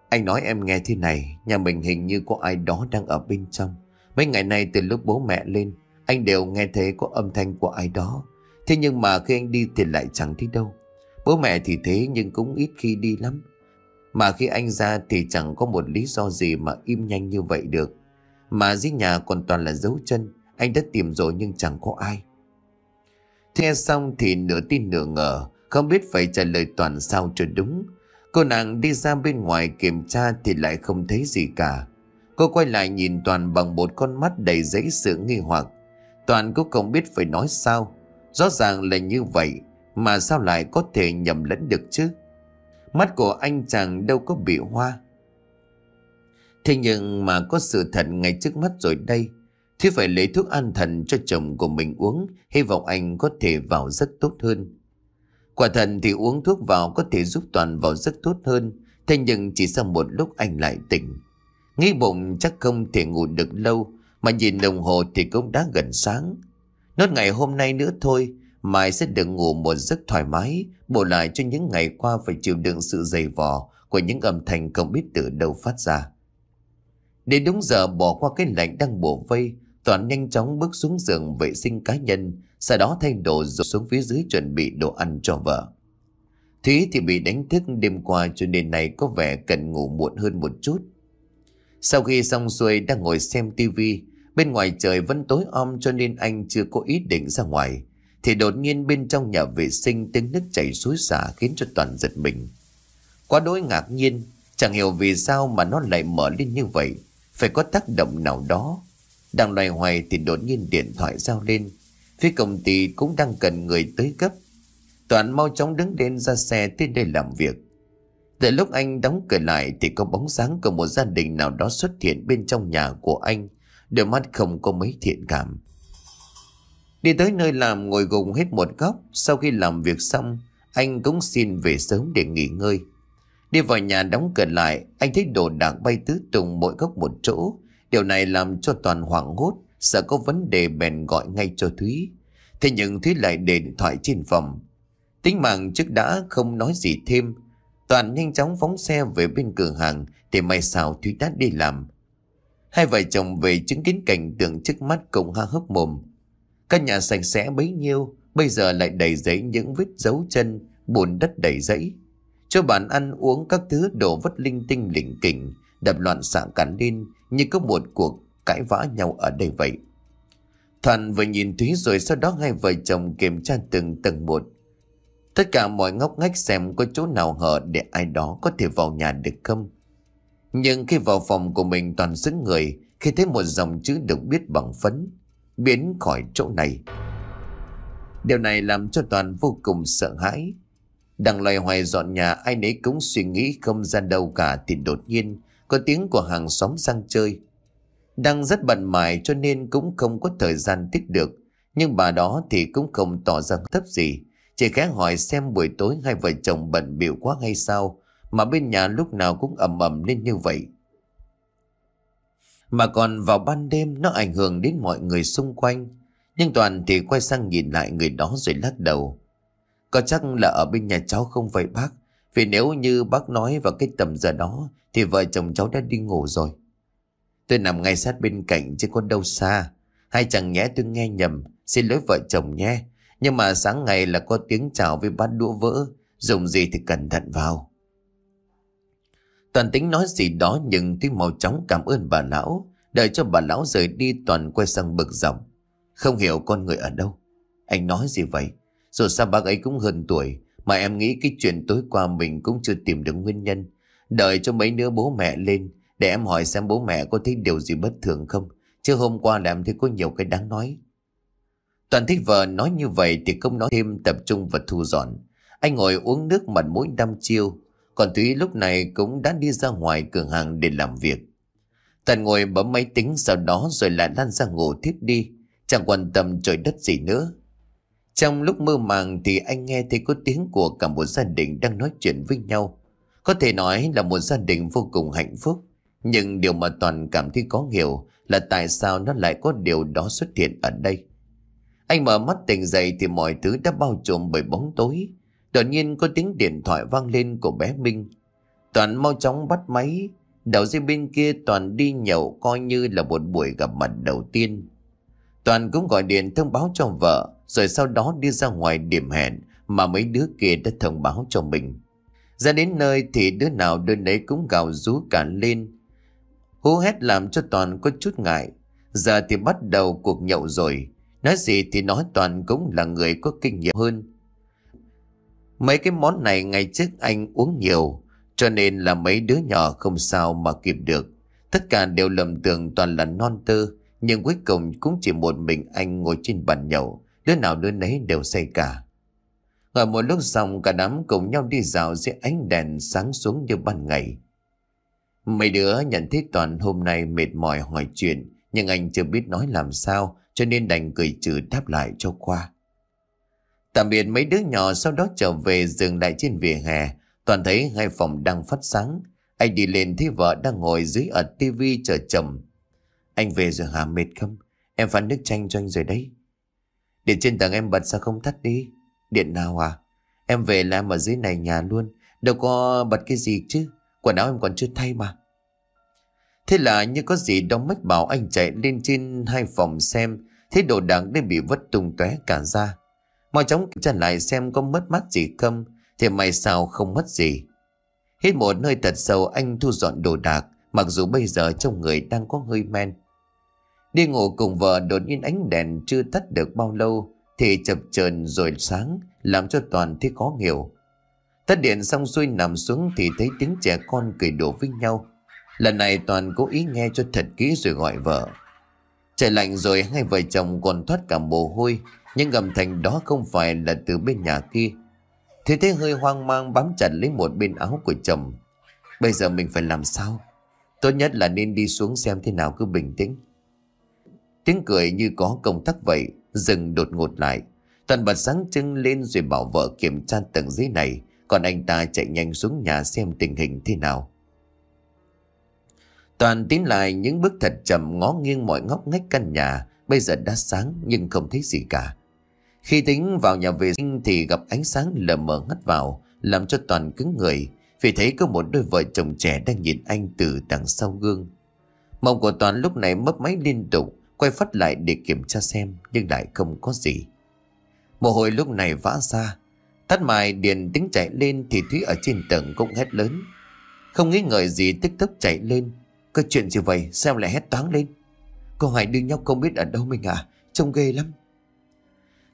Anh nói em nghe thế này Nhà mình hình như có ai đó đang ở bên trong Mấy ngày nay từ lúc bố mẹ lên Anh đều nghe thấy có âm thanh của ai đó Thế nhưng mà khi anh đi thì lại chẳng thấy đâu Bố mẹ thì thế nhưng cũng ít khi đi lắm Mà khi anh ra thì chẳng có một lý do gì mà im nhanh như vậy được Mà dưới nhà còn toàn là dấu chân Anh đã tìm rồi nhưng chẳng có ai theo xong thì nửa tin nửa ngờ, không biết phải trả lời toàn sao cho đúng. Cô nàng đi ra bên ngoài kiểm tra thì lại không thấy gì cả. Cô quay lại nhìn Toàn bằng một con mắt đầy giấy sự nghi hoặc. Toàn cũng không biết phải nói sao. Rõ ràng là như vậy, mà sao lại có thể nhầm lẫn được chứ? Mắt của anh chàng đâu có bị hoa. Thế nhưng mà có sự thật ngay trước mắt rồi đây. Thì phải lấy thuốc an thần cho chồng của mình uống Hy vọng anh có thể vào rất tốt hơn Quả thần thì uống thuốc vào có thể giúp Toàn vào rất tốt hơn Thế nhưng chỉ sau một lúc anh lại tỉnh Nghĩ bụng chắc không thể ngủ được lâu Mà nhìn đồng hồ thì cũng đã gần sáng Nốt ngày hôm nay nữa thôi Mai sẽ được ngủ một giấc thoải mái Bổ lại cho những ngày qua phải chịu đựng sự dày vò Của những âm thanh không biết từ đâu phát ra Đến đúng giờ bỏ qua cái lạnh đang bổ vây Toàn nhanh chóng bước xuống giường vệ sinh cá nhân, sau đó thay đồ rồi xuống phía dưới chuẩn bị đồ ăn cho vợ. Thúy thì bị đánh thức đêm qua cho nên này có vẻ cần ngủ muộn hơn một chút. Sau khi xong xuôi đang ngồi xem tivi, bên ngoài trời vẫn tối om cho nên anh chưa có ý định ra ngoài. Thì đột nhiên bên trong nhà vệ sinh tiếng nước chảy suối xả khiến cho Toàn giật mình. Quá đối ngạc nhiên, chẳng hiểu vì sao mà nó lại mở lên như vậy. Phải có tác động nào đó đang loay hoay thì đột nhiên điện thoại giao lên. Phía công ty cũng đang cần người tới cấp. Toàn mau chóng đứng lên ra xe tiến đây làm việc. tại lúc anh đóng cửa lại thì có bóng dáng của một gia đình nào đó xuất hiện bên trong nhà của anh. Đôi mắt không có mấy thiện cảm. Đi tới nơi làm ngồi gùng hết một góc. Sau khi làm việc xong, anh cũng xin về sớm để nghỉ ngơi. Đi vào nhà đóng cửa lại, anh thấy đồ đạc bay tứ tùng mỗi góc một chỗ. Điều này làm cho Toàn hoảng hốt, sợ có vấn đề bèn gọi ngay cho Thúy. Thế nhưng Thúy lại để điện thoại trên phòng. Tính mạng trước đã không nói gì thêm. Toàn nhanh chóng phóng xe về bên cửa hàng thì may sao Thúy đã đi làm. Hai vợ chồng về chứng kiến cảnh tượng trước mắt cùng ha hốc mồm. Căn nhà sạch sẽ bấy nhiêu, bây giờ lại đầy giấy những vết dấu chân, bùn đất đầy giấy. Cho bàn ăn uống các thứ đồ vất linh tinh lỉnh kỉnh, đập loạn xạ cắn lên như có một cuộc cãi vã nhau ở đây vậy. Thoàn vừa nhìn Thúy rồi sau đó hai vợ chồng kiểm tra từng tầng một. Tất cả mọi ngóc ngách xem có chỗ nào hở để ai đó có thể vào nhà được không. Nhưng khi vào phòng của mình toàn xứng người khi thấy một dòng chữ được biết bằng phấn, biến khỏi chỗ này. Điều này làm cho Toàn vô cùng sợ hãi. Đang loay hoay dọn nhà ai nấy cũng suy nghĩ không gian đâu cả thì đột nhiên có tiếng của hàng xóm sang chơi. Đang rất bận mải cho nên cũng không có thời gian thích được, nhưng bà đó thì cũng không tỏ ra thấp gì, chỉ khẽ hỏi xem buổi tối hai vợ chồng bận biểu quá hay sao, mà bên nhà lúc nào cũng ầm ầm lên như vậy. Mà còn vào ban đêm nó ảnh hưởng đến mọi người xung quanh, nhưng Toàn thì quay sang nhìn lại người đó rồi lắc đầu. Có chắc là ở bên nhà cháu không vậy bác? Vì nếu như bác nói vào cái tầm giờ đó Thì vợ chồng cháu đã đi ngủ rồi Tôi nằm ngay sát bên cạnh chứ có đâu xa Hay chẳng nhẽ tôi nghe nhầm Xin lỗi vợ chồng nhé Nhưng mà sáng ngày là có tiếng chào với bát đũa vỡ Dùng gì thì cẩn thận vào Toàn tính nói gì đó Nhưng tôi mau chóng cảm ơn bà lão Đợi cho bà lão rời đi Toàn quay sang bực dọc Không hiểu con người ở đâu Anh nói gì vậy rồi sao bác ấy cũng hơn tuổi mà em nghĩ cái chuyện tối qua mình cũng chưa tìm được nguyên nhân. Đợi cho mấy đứa bố mẹ lên để em hỏi xem bố mẹ có thấy điều gì bất thường không. Chứ hôm qua làm thì có nhiều cái đáng nói. Toàn thích vợ nói như vậy thì không nói thêm tập trung và thu dọn. Anh ngồi uống nước mặt mũi đăm chiêu. Còn Thúy lúc này cũng đã đi ra ngoài cửa hàng để làm việc. Toàn ngồi bấm máy tính sau đó rồi lại lăn ra ngủ thiếp đi. Chẳng quan tâm trời đất gì nữa. Trong lúc mơ màng thì anh nghe thấy có tiếng của cả một gia đình đang nói chuyện với nhau. Có thể nói là một gia đình vô cùng hạnh phúc. Nhưng điều mà Toàn cảm thấy có hiểu là tại sao nó lại có điều đó xuất hiện ở đây. Anh mở mắt tỉnh dậy thì mọi thứ đã bao trùm bởi bóng tối. Đột nhiên có tiếng điện thoại vang lên của bé Minh. Toàn mau chóng bắt máy. Đầu dây bên kia Toàn đi nhậu coi như là một buổi gặp mặt đầu tiên. Toàn cũng gọi điện thông báo cho vợ rồi sau đó đi ra ngoài điểm hẹn mà mấy đứa kia đã thông báo cho mình. Ra đến nơi thì đứa nào đơn nấy cũng gào rú cả lên. Hú hét làm cho Toàn có chút ngại. Giờ thì bắt đầu cuộc nhậu rồi. Nói gì thì nói Toàn cũng là người có kinh nghiệm hơn. Mấy cái món này ngày trước anh uống nhiều, cho nên là mấy đứa nhỏ không sao mà kịp được. Tất cả đều lầm tưởng Toàn là non tơ, nhưng cuối cùng cũng chỉ một mình anh ngồi trên bàn nhậu Đứa nào đứa nấy đều say cả Gọi một lúc xong cả đám cùng nhau đi dạo dưới ánh đèn sáng xuống như ban ngày Mấy đứa nhận thấy Toàn hôm nay mệt mỏi hỏi chuyện Nhưng anh chưa biết nói làm sao Cho nên đành cười trừ đáp lại cho qua Tạm biệt mấy đứa nhỏ sau đó trở về dừng lại trên vỉa hè Toàn thấy hai phòng đang phát sáng Anh đi lên thấy vợ đang ngồi dưới ở tivi chờ chồng Anh về rồi hà mệt không? Em phán nước chanh cho anh rồi đấy Điện trên tầng em bật sao không tắt đi Điện nào à Em về là em ở dưới này nhà luôn Đâu có bật cái gì chứ Quần áo em còn chưa thay mà Thế là như có gì đó mách bảo anh chạy lên trên hai phòng xem Thế đồ đạc đã bị vất tung tóe cả ra Mau chóng trả lại xem có mất mát gì không Thì may sao không mất gì Hết một nơi thật sâu anh thu dọn đồ đạc Mặc dù bây giờ trong người đang có hơi men Đi ngủ cùng vợ đột nhiên ánh đèn chưa tắt được bao lâu thì chập chờn rồi sáng làm cho toàn thấy khó hiểu. Tắt điện xong xuôi nằm xuống thì thấy tiếng trẻ con cười đùa với nhau. Lần này toàn cố ý nghe cho thật kỹ rồi gọi vợ. Trời lạnh rồi hai vợ chồng còn thoát cả mồ hôi nhưng gầm thành đó không phải là từ bên nhà kia. Thế thế hơi hoang mang bám chặt lấy một bên áo của chồng. Bây giờ mình phải làm sao? Tốt nhất là nên đi xuống xem thế nào cứ bình tĩnh. Tiếng cười như có công tắc vậy, dừng đột ngột lại. Toàn bật sáng trưng lên rồi bảo vợ kiểm tra tầng dưới này, còn anh ta chạy nhanh xuống nhà xem tình hình thế nào. Toàn tiến lại những bước thật chậm ngó nghiêng mọi ngóc ngách căn nhà, bây giờ đã sáng nhưng không thấy gì cả. Khi tính vào nhà vệ sinh thì gặp ánh sáng lờ mờ ngắt vào, làm cho Toàn cứng người, vì thấy có một đôi vợ chồng trẻ đang nhìn anh từ đằng sau gương. Mông của Toàn lúc này mấp máy liên tục, Quay phát lại để kiểm tra xem Nhưng lại không có gì Mồ hôi lúc này vã ra Tắt mài điền tính chạy lên Thì Thúy ở trên tầng cũng hét lớn Không nghĩ ngợi gì tức tốc chạy lên Có chuyện gì vậy sao lại hét toáng lên Cô Hoài đưa nhóc không biết ở đâu mình à Trông ghê lắm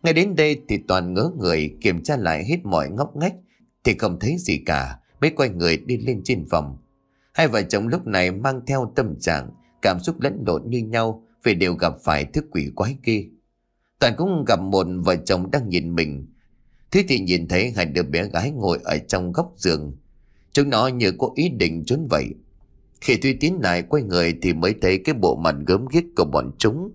Ngay đến đây thì toàn ngớ người Kiểm tra lại hết mọi ngóc ngách Thì không thấy gì cả Mới quay người đi lên trên phòng Hai vợ chồng lúc này mang theo tâm trạng Cảm xúc lẫn lộn như nhau về đều gặp phải thứ quỷ quái kia. Toàn cũng gặp một vợ chồng đang nhìn mình. Thế thì nhìn thấy hai đứa bé gái ngồi ở trong góc giường. Chúng nó như có ý định trốn vậy. Khi Thúy tiến lại quay người thì mới thấy cái bộ mặt gớm ghiếc của bọn chúng.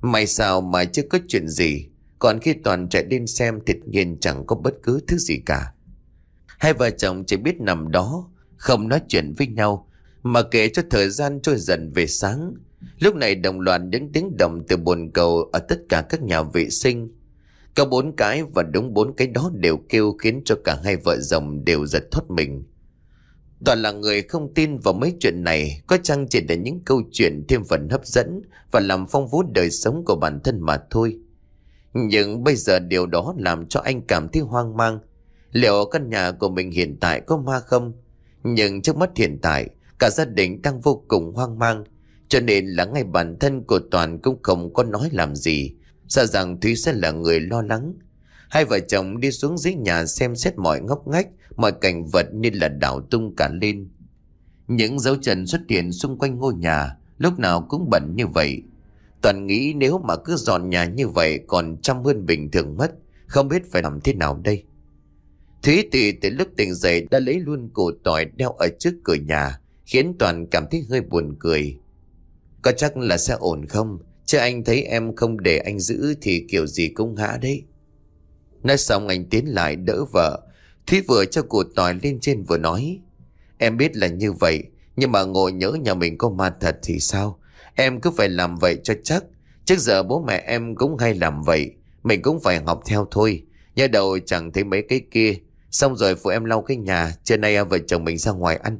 May sao mà chưa có chuyện gì. Còn khi Toàn chạy đến xem thịt nhiên chẳng có bất cứ thứ gì cả. Hai vợ chồng chỉ biết nằm đó, không nói chuyện với nhau, mà kể cho thời gian trôi dần về sáng. Lúc này đồng loạt những tiếng động từ bồn cầu ở tất cả các nhà vệ sinh. có bốn cái và đúng bốn cái đó đều kêu khiến cho cả hai vợ chồng đều giật thoát mình. Toàn là người không tin vào mấy chuyện này, có chăng chỉ là những câu chuyện thêm phần hấp dẫn và làm phong phú đời sống của bản thân mà thôi. Nhưng bây giờ điều đó làm cho anh cảm thấy hoang mang. Liệu căn nhà của mình hiện tại có ma không? Nhưng trước mắt hiện tại, cả gia đình đang vô cùng hoang mang cho nên là ngay bản thân của Toàn cũng không có nói làm gì. Sợ rằng Thúy sẽ là người lo lắng. Hai vợ chồng đi xuống dưới nhà xem xét mọi ngóc ngách, mọi cảnh vật nên là đảo tung cả lên. Những dấu chân xuất hiện xung quanh ngôi nhà, lúc nào cũng bẩn như vậy. Toàn nghĩ nếu mà cứ dọn nhà như vậy còn trăm hơn bình thường mất, không biết phải làm thế nào đây. Thúy Tị từ lúc tỉnh dậy đã lấy luôn cổ tỏi đeo ở trước cửa nhà, khiến Toàn cảm thấy hơi buồn cười. Có chắc là sẽ ổn không Chứ anh thấy em không để anh giữ Thì kiểu gì cũng ngã đấy Nói xong anh tiến lại đỡ vợ Thúy vừa cho củ tỏi lên trên vừa nói Em biết là như vậy Nhưng mà ngồi nhớ nhà mình có ma thật thì sao Em cứ phải làm vậy cho chắc Trước giờ bố mẹ em cũng hay làm vậy Mình cũng phải học theo thôi Nhớ đầu chẳng thấy mấy cái kia Xong rồi phụ em lau cái nhà Trưa nay vợ chồng mình ra ngoài ăn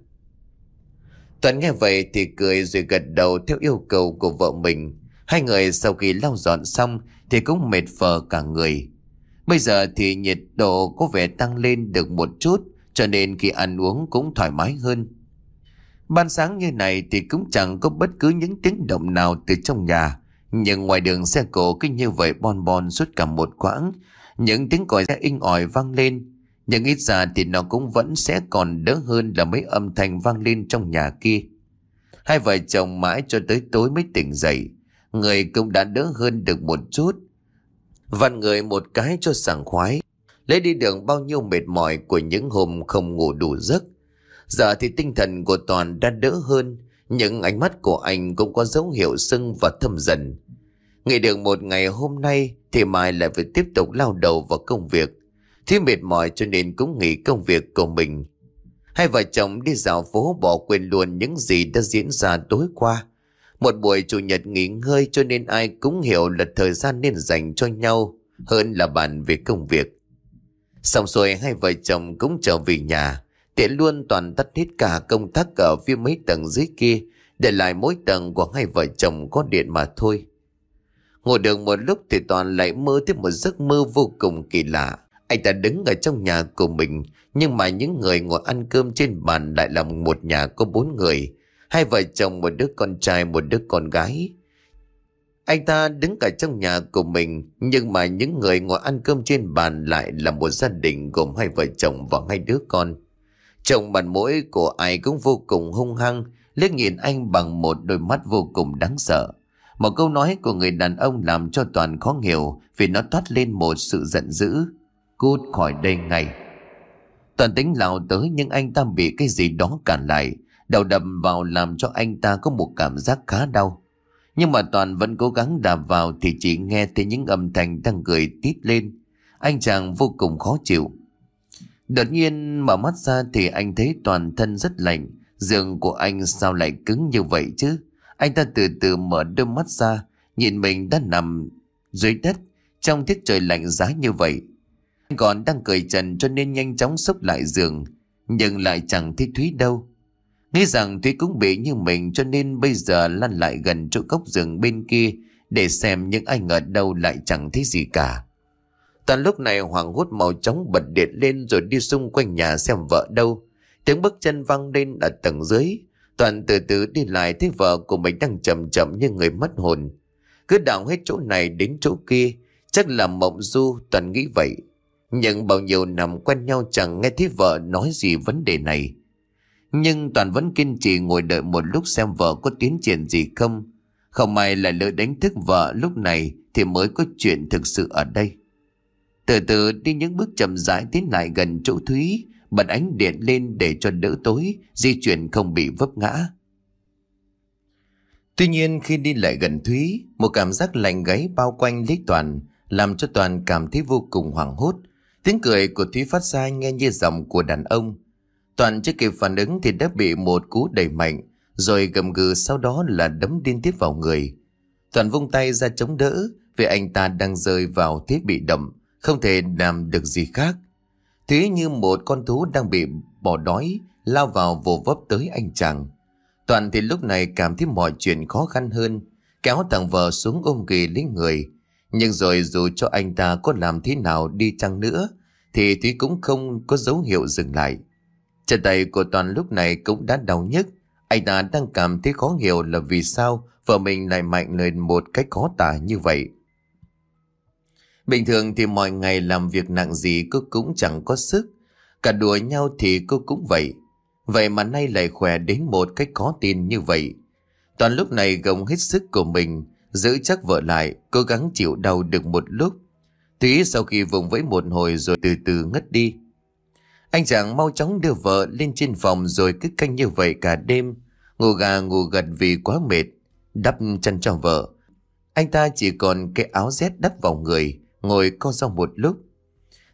Toàn nghe vậy thì cười rồi gật đầu theo yêu cầu của vợ mình. Hai người sau khi lau dọn xong thì cũng mệt phờ cả người. Bây giờ thì nhiệt độ có vẻ tăng lên được một chút cho nên khi ăn uống cũng thoải mái hơn. Ban sáng như này thì cũng chẳng có bất cứ những tiếng động nào từ trong nhà. Nhưng ngoài đường xe cổ cứ như vậy bon bon suốt cả một quãng. Những tiếng còi xe inh ỏi vang lên nhưng ít ra thì nó cũng vẫn sẽ còn đỡ hơn là mấy âm thanh vang lên trong nhà kia. Hai vợ chồng mãi cho tới tối mới tỉnh dậy. Người cũng đã đỡ hơn được một chút. Vặn người một cái cho sảng khoái. Lấy đi đường bao nhiêu mệt mỏi của những hôm không ngủ đủ giấc. Giờ thì tinh thần của Toàn đã đỡ hơn. Nhưng ánh mắt của anh cũng có dấu hiệu sưng và thâm dần. nghỉ được một ngày hôm nay thì mai lại phải tiếp tục lao đầu vào công việc Thiếu mệt mỏi cho nên cũng nghỉ công việc của mình. Hai vợ chồng đi dạo phố bỏ quên luôn những gì đã diễn ra tối qua. Một buổi chủ nhật nghỉ ngơi cho nên ai cũng hiểu là thời gian nên dành cho nhau hơn là bàn về công việc. Xong rồi hai vợ chồng cũng trở về nhà, tiện luôn toàn tắt hết cả công tác ở phía mấy tầng dưới kia, để lại mỗi tầng của hai vợ chồng có điện mà thôi. Ngồi được một lúc thì toàn lại mơ tiếp một giấc mơ vô cùng kỳ lạ. Anh ta đứng ở trong nhà của mình, nhưng mà những người ngồi ăn cơm trên bàn lại là một nhà có bốn người. Hai vợ chồng một đứa con trai một đứa con gái. Anh ta đứng ở trong nhà của mình, nhưng mà những người ngồi ăn cơm trên bàn lại là một gia đình gồm hai vợ chồng và hai đứa con. Chồng bàn mũi của ai cũng vô cùng hung hăng, liếc nhìn anh bằng một đôi mắt vô cùng đáng sợ. Một câu nói của người đàn ông làm cho Toàn khó hiểu vì nó toát lên một sự giận dữ. Cút khỏi đây ngay Toàn tính lao tới nhưng anh ta bị cái gì đó cản lại Đầu đầm vào làm cho anh ta có một cảm giác khá đau Nhưng mà Toàn vẫn cố gắng đạp vào Thì chỉ nghe thấy những âm thanh đang cười tít lên Anh chàng vô cùng khó chịu Đột nhiên mở mắt ra thì anh thấy toàn thân rất lạnh Giường của anh sao lại cứng như vậy chứ Anh ta từ từ mở đôi mắt ra Nhìn mình đã nằm dưới đất Trong tiết trời lạnh giá như vậy còn đang cười trần cho nên nhanh chóng xốc lại giường Nhưng lại chẳng thấy Thúy đâu Nghĩ rằng Thúy cũng bị như mình cho nên bây giờ lăn lại gần chỗ góc giường bên kia Để xem những anh ở đâu lại chẳng thấy gì cả Toàn lúc này hoàng hốt màu trống bật điện lên rồi đi xung quanh nhà xem vợ đâu Tiếng bước chân văng lên ở tầng dưới Toàn từ từ đi lại thấy vợ của mình đang chậm chậm như người mất hồn Cứ đảo hết chỗ này đến chỗ kia Chắc là mộng du Toàn nghĩ vậy nhưng bao nhiêu năm quen nhau chẳng nghe thấy vợ nói gì vấn đề này. Nhưng Toàn vẫn kiên trì ngồi đợi một lúc xem vợ có tiến triển gì không. Không may là lỡ đánh thức vợ lúc này thì mới có chuyện thực sự ở đây. Từ từ đi những bước chậm rãi tiến lại gần chỗ Thúy, bật ánh điện lên để cho đỡ tối, di chuyển không bị vấp ngã. Tuy nhiên khi đi lại gần Thúy, một cảm giác lạnh gáy bao quanh lấy Toàn, làm cho Toàn cảm thấy vô cùng hoảng hốt, Tiếng cười của Thúy phát ra nghe như giọng của đàn ông. Toàn chưa kịp phản ứng thì đã bị một cú đẩy mạnh, rồi gầm gừ sau đó là đấm điên tiếp vào người. Toàn vung tay ra chống đỡ vì anh ta đang rơi vào thiết bị đậm, không thể làm được gì khác. Thúy như một con thú đang bị bỏ đói, lao vào vồ vấp tới anh chàng. Toàn thì lúc này cảm thấy mọi chuyện khó khăn hơn, kéo thằng vợ xuống ôm ghì lấy người, nhưng rồi dù cho anh ta có làm thế nào đi chăng nữa Thì Thúy cũng không có dấu hiệu dừng lại Chân tay của Toàn lúc này cũng đã đau nhức Anh ta đang cảm thấy khó hiểu là vì sao Vợ mình lại mạnh lên một cách khó tả như vậy Bình thường thì mọi ngày làm việc nặng gì cô cũng chẳng có sức Cả đùa nhau thì cô cũng vậy Vậy mà nay lại khỏe đến một cách khó tin như vậy Toàn lúc này gồng hết sức của mình Giữ chắc vợ lại Cố gắng chịu đau được một lúc Thúy sau khi vùng vẫy một hồi Rồi từ từ ngất đi Anh chàng mau chóng đưa vợ lên trên phòng Rồi cứ canh như vậy cả đêm Ngủ gà ngủ gật vì quá mệt Đắp chân cho vợ Anh ta chỉ còn cái áo rét đắp vào người Ngồi co do một lúc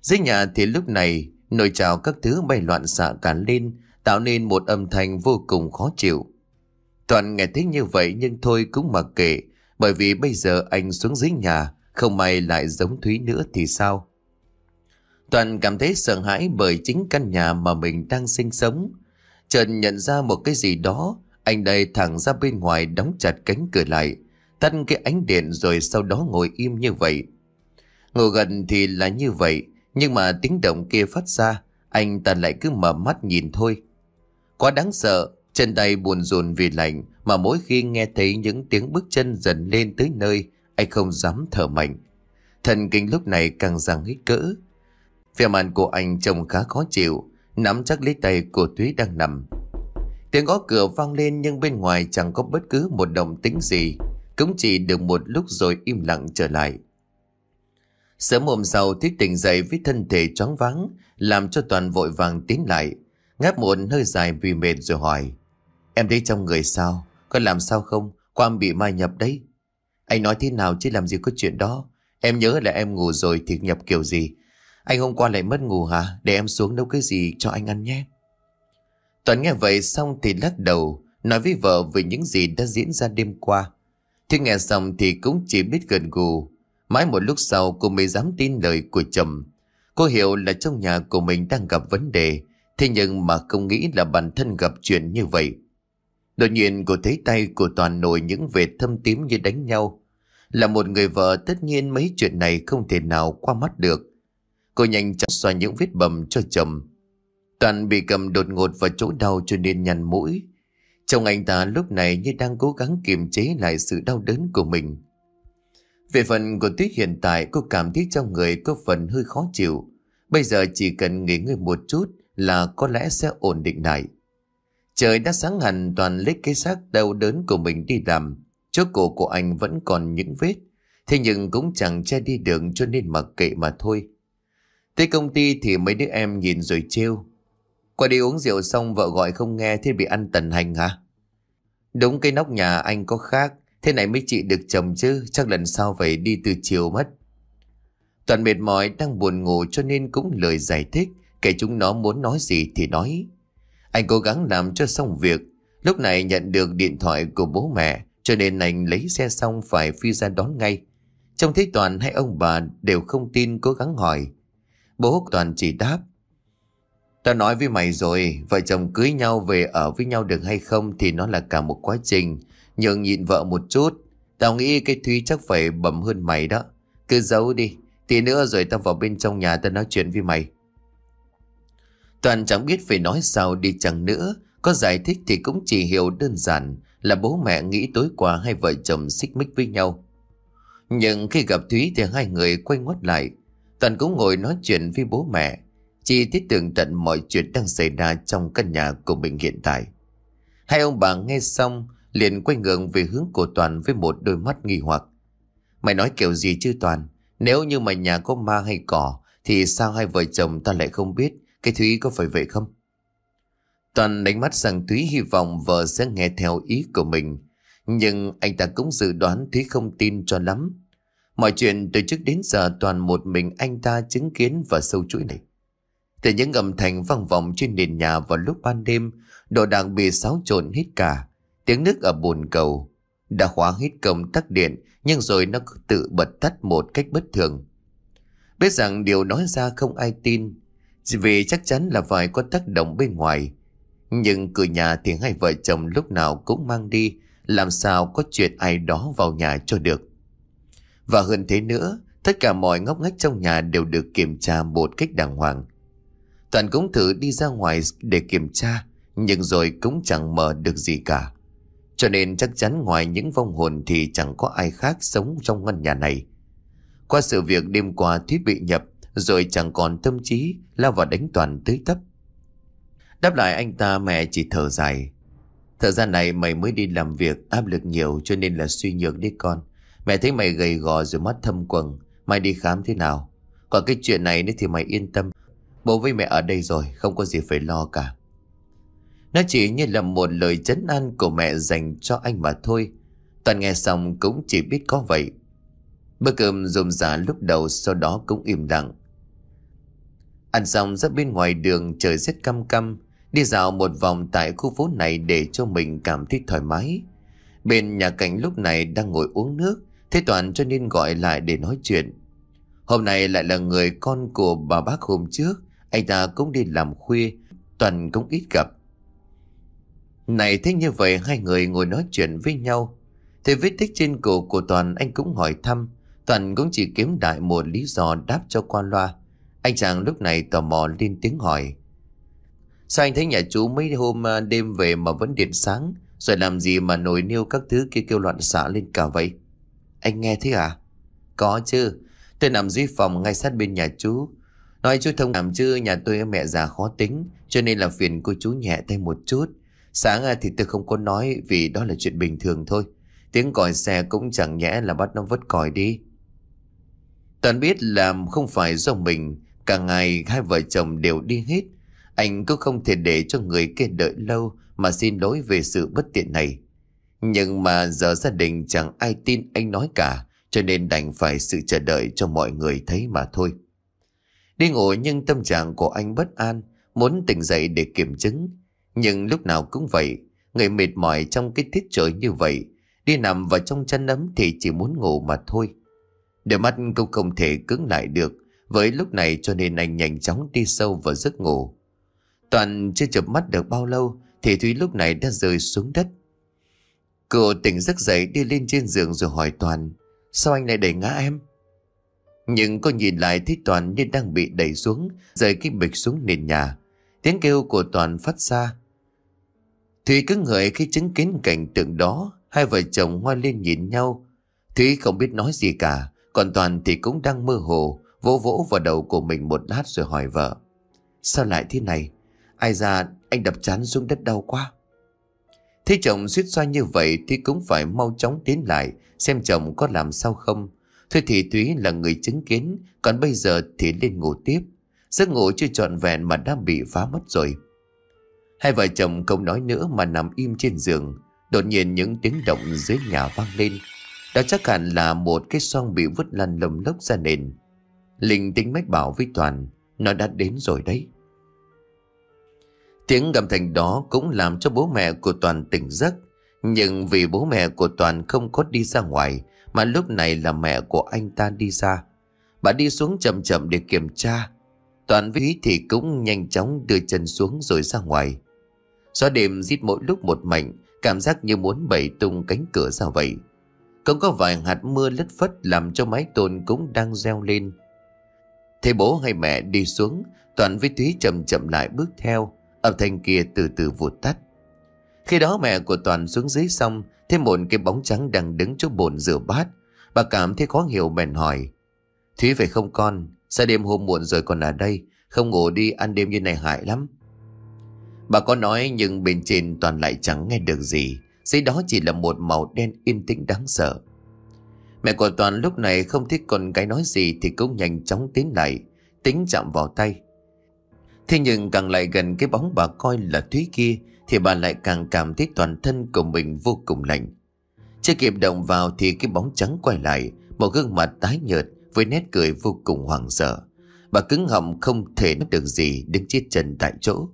Dưới nhà thì lúc này Nồi trào các thứ bay loạn xạ cả lên Tạo nên một âm thanh vô cùng khó chịu Toàn nghe thấy như vậy nhưng thôi cũng mặc kệ bởi vì bây giờ anh xuống dưới nhà Không may lại giống Thúy nữa thì sao Toàn cảm thấy sợ hãi bởi chính căn nhà mà mình đang sinh sống trần nhận ra một cái gì đó Anh đây thẳng ra bên ngoài đóng chặt cánh cửa lại Tắt cái ánh điện rồi sau đó ngồi im như vậy Ngồi gần thì là như vậy Nhưng mà tiếng động kia phát ra Anh ta lại cứ mở mắt nhìn thôi Quá đáng sợ Chân tay buồn rùn vì lạnh mà mỗi khi nghe thấy những tiếng bước chân dần lên tới nơi, anh không dám thở mạnh. Thần kinh lúc này càng rằng hít cỡ. Phía màn của anh trông khá khó chịu, nắm chắc lấy tay của Thúy đang nằm. Tiếng gõ cửa vang lên nhưng bên ngoài chẳng có bất cứ một động tĩnh gì, cũng chỉ được một lúc rồi im lặng trở lại. Sớm hôm sau Thúy tỉnh dậy với thân thể choáng váng, làm cho toàn vội vàng tiến lại, ngáp một hơi dài vì mệt rồi hỏi. Em thấy trong người sao? Con làm sao không? Quang bị ma nhập đấy. Anh nói thế nào chứ làm gì có chuyện đó. Em nhớ là em ngủ rồi thì nhập kiểu gì. Anh hôm qua lại mất ngủ hả? Để em xuống nấu cái gì cho anh ăn nhé. Tuấn nghe vậy xong thì lắc đầu, nói với vợ về những gì đã diễn ra đêm qua. Thế nghe xong thì cũng chỉ biết gần gù. Mãi một lúc sau cô mới dám tin lời của chồng. Cô hiểu là trong nhà của mình đang gặp vấn đề, thế nhưng mà không nghĩ là bản thân gặp chuyện như vậy. Đột nhiên cô thấy tay của Toàn nổi những vệt thâm tím như đánh nhau. Là một người vợ tất nhiên mấy chuyện này không thể nào qua mắt được. Cô nhanh chóng xoa những vết bầm cho chồng. Toàn bị cầm đột ngột vào chỗ đau cho nên nhăn mũi. Chồng anh ta lúc này như đang cố gắng kiềm chế lại sự đau đớn của mình. Về phần của Tuyết hiện tại cô cảm thấy trong người có phần hơi khó chịu. Bây giờ chỉ cần nghỉ ngơi một chút là có lẽ sẽ ổn định lại. Trời đã sáng hẳn toàn lấy cái xác đau đớn của mình đi làm. Chốt cổ của anh vẫn còn những vết. Thế nhưng cũng chẳng che đi đường cho nên mặc kệ mà thôi. Tới công ty thì mấy đứa em nhìn rồi trêu. Qua đi uống rượu xong vợ gọi không nghe thế bị ăn tần hành hả? Đúng cái nóc nhà anh có khác. Thế này mới chị được chồng chứ. Chắc lần sau phải đi từ chiều mất. Toàn mệt mỏi đang buồn ngủ cho nên cũng lời giải thích. Kể chúng nó muốn nói gì thì nói. Anh cố gắng làm cho xong việc. Lúc này nhận được điện thoại của bố mẹ, cho nên anh lấy xe xong phải phi ra đón ngay. Trong thấy Toàn hay ông bà đều không tin cố gắng hỏi. Bố Toàn chỉ đáp. Tao nói với mày rồi, vợ chồng cưới nhau về ở với nhau được hay không thì nó là cả một quá trình. Nhường nhịn vợ một chút. Tao nghĩ cái Thúy chắc phải bẩm hơn mày đó. Cứ giấu đi, tí nữa rồi tao vào bên trong nhà tao nói chuyện với mày. Toàn chẳng biết phải nói sao đi chăng nữa Có giải thích thì cũng chỉ hiểu đơn giản Là bố mẹ nghĩ tối qua hai vợ chồng xích mích với nhau Nhưng khi gặp Thúy thì hai người quay ngoắt lại Toàn cũng ngồi nói chuyện với bố mẹ chỉ thiết tưởng tận mọi chuyện đang xảy ra trong căn nhà của mình hiện tại Hai ông bà nghe xong liền quay ngược về hướng của Toàn với một đôi mắt nghi hoặc Mày nói kiểu gì chứ Toàn Nếu như mà nhà có ma hay cỏ Thì sao hai vợ chồng ta lại không biết cái Thúy có phải vậy không? Toàn đánh mắt rằng Thúy hy vọng vợ sẽ nghe theo ý của mình. Nhưng anh ta cũng dự đoán Thúy không tin cho lắm. Mọi chuyện từ trước đến giờ toàn một mình anh ta chứng kiến và sâu chuỗi này. Từ những âm thanh vang vọng trên nền nhà vào lúc ban đêm, đồ đạc bị xáo trộn hết cả. Tiếng nước ở bồn cầu đã khóa hết cổng tắt điện, nhưng rồi nó tự bật tắt một cách bất thường. Biết rằng điều nói ra không ai tin, vì chắc chắn là phải có tác động bên ngoài Nhưng cửa nhà thì hai vợ chồng lúc nào cũng mang đi Làm sao có chuyện ai đó vào nhà cho được Và hơn thế nữa Tất cả mọi ngóc ngách trong nhà đều được kiểm tra một cách đàng hoàng Toàn cũng thử đi ra ngoài để kiểm tra Nhưng rồi cũng chẳng mở được gì cả Cho nên chắc chắn ngoài những vong hồn thì chẳng có ai khác sống trong ngân nhà này Qua sự việc đêm qua thiết bị nhập rồi chẳng còn tâm trí Lao vào đánh toàn tới tấp Đáp lại anh ta mẹ chỉ thở dài Thời gian này mày mới đi làm việc Áp lực nhiều cho nên là suy nhược đi con Mẹ thấy mày gầy gò rồi mắt thâm quầng Mày đi khám thế nào Còn cái chuyện này nữa thì mày yên tâm Bố với mẹ ở đây rồi Không có gì phải lo cả Nó chỉ như là một lời chấn an của mẹ dành cho anh mà thôi Toàn nghe xong cũng chỉ biết có vậy Bữa cơm rộm rã lúc đầu sau đó cũng im lặng Ăn xong ra bên ngoài đường trời rét căm căm, đi dạo một vòng tại khu phố này để cho mình cảm thấy thoải mái. Bên nhà cảnh lúc này đang ngồi uống nước, thế Toàn cho nên gọi lại để nói chuyện. Hôm nay lại là người con của bà bác hôm trước, anh ta cũng đi làm khuya, Toàn cũng ít gặp. Này thế như vậy hai người ngồi nói chuyện với nhau. Thế vết tích trên cổ của Toàn anh cũng hỏi thăm, Toàn cũng chỉ kiếm đại một lý do đáp cho qua loa. Anh chàng lúc này tò mò lên tiếng hỏi Sao anh thấy nhà chú mấy hôm à, đêm về mà vẫn điện sáng Rồi làm gì mà nồi niêu các thứ kia kêu loạn xả lên cả vậy Anh nghe thế à Có chứ Tôi nằm dưới phòng ngay sát bên nhà chú Nói chú thông cảm chứ nhà tôi mẹ già khó tính Cho nên là phiền cô chú nhẹ tay một chút Sáng à, thì tôi không có nói vì đó là chuyện bình thường thôi Tiếng còi xe cũng chẳng nhẽ là bắt nó vứt còi đi Toàn biết làm không phải do mình Cả ngày hai vợ chồng đều đi hết Anh cũng không thể để cho người kia đợi lâu Mà xin lỗi về sự bất tiện này Nhưng mà giờ gia đình chẳng ai tin anh nói cả Cho nên đành phải sự chờ đợi cho mọi người thấy mà thôi Đi ngủ nhưng tâm trạng của anh bất an Muốn tỉnh dậy để kiểm chứng Nhưng lúc nào cũng vậy Người mệt mỏi trong cái tiết trời như vậy Đi nằm vào trong chăn ấm thì chỉ muốn ngủ mà thôi Đôi mắt cũng không thể cứng lại được với lúc này cho nên anh nhanh chóng đi sâu vào giấc ngủ. Toàn chưa chợp mắt được bao lâu thì Thúy lúc này đã rơi xuống đất. Cậu tỉnh giấc dậy đi lên trên giường rồi hỏi Toàn Sao anh lại đẩy ngã em? Nhưng cô nhìn lại thấy Toàn như đang bị đẩy xuống Rời cái bịch xuống nền nhà Tiếng kêu của Toàn phát ra Thúy cứ người khi chứng kiến cảnh tượng đó Hai vợ chồng hoa lên nhìn nhau Thúy không biết nói gì cả Còn Toàn thì cũng đang mơ hồ Vỗ vỗ vào đầu của mình một lát rồi hỏi vợ Sao lại thế này Ai ra anh đập chán xuống đất đau quá Thế chồng suýt xoa như vậy Thì cũng phải mau chóng tiến lại Xem chồng có làm sao không Thôi thì Thúy là người chứng kiến Còn bây giờ thì lên ngủ tiếp Giấc ngủ chưa trọn vẹn mà đã bị phá mất rồi Hai vợ chồng không nói nữa mà nằm im trên giường Đột nhiên những tiếng động dưới nhà vang lên Đó chắc hẳn là một cái xoong bị vứt lăn lồng lốc ra nền Linh tính mách bảo với Toàn Nó đã đến rồi đấy Tiếng gầm thành đó cũng làm cho bố mẹ của Toàn tỉnh giấc Nhưng vì bố mẹ của Toàn không có đi ra ngoài Mà lúc này là mẹ của anh ta đi ra Bà đi xuống chậm chậm để kiểm tra Toàn với thì cũng nhanh chóng đưa chân xuống rồi ra ngoài Gió đêm giết mỗi lúc một mạnh Cảm giác như muốn bẩy tung cánh cửa ra vậy Cũng có vài hạt mưa lất phất làm cho mái tôn cũng đang reo lên Thấy bố hay mẹ đi xuống, Toàn với Thúy chậm chậm lại bước theo, âm thanh kia từ từ vụt tắt. Khi đó mẹ của Toàn xuống dưới xong, thấy một cái bóng trắng đang đứng chỗ bồn rửa bát. Bà cảm thấy khó hiểu bèn hỏi. Thúy phải không con, sao đêm hôm muộn rồi còn ở đây, không ngủ đi ăn đêm như này hại lắm. Bà có nói nhưng bên trên Toàn lại chẳng nghe được gì, dưới đó chỉ là một màu đen yên tĩnh đáng sợ. Mẹ của Toàn lúc này không thích con cái nói gì thì cũng nhanh chóng tiến lại, tính chạm vào tay. Thế nhưng càng lại gần cái bóng bà coi là Thúy kia thì bà lại càng cảm thấy toàn thân của mình vô cùng lạnh. Chưa kịp động vào thì cái bóng trắng quay lại, một gương mặt tái nhợt với nét cười vô cùng hoảng sợ. Bà cứng họng không thể nói được gì đứng chết chân tại chỗ.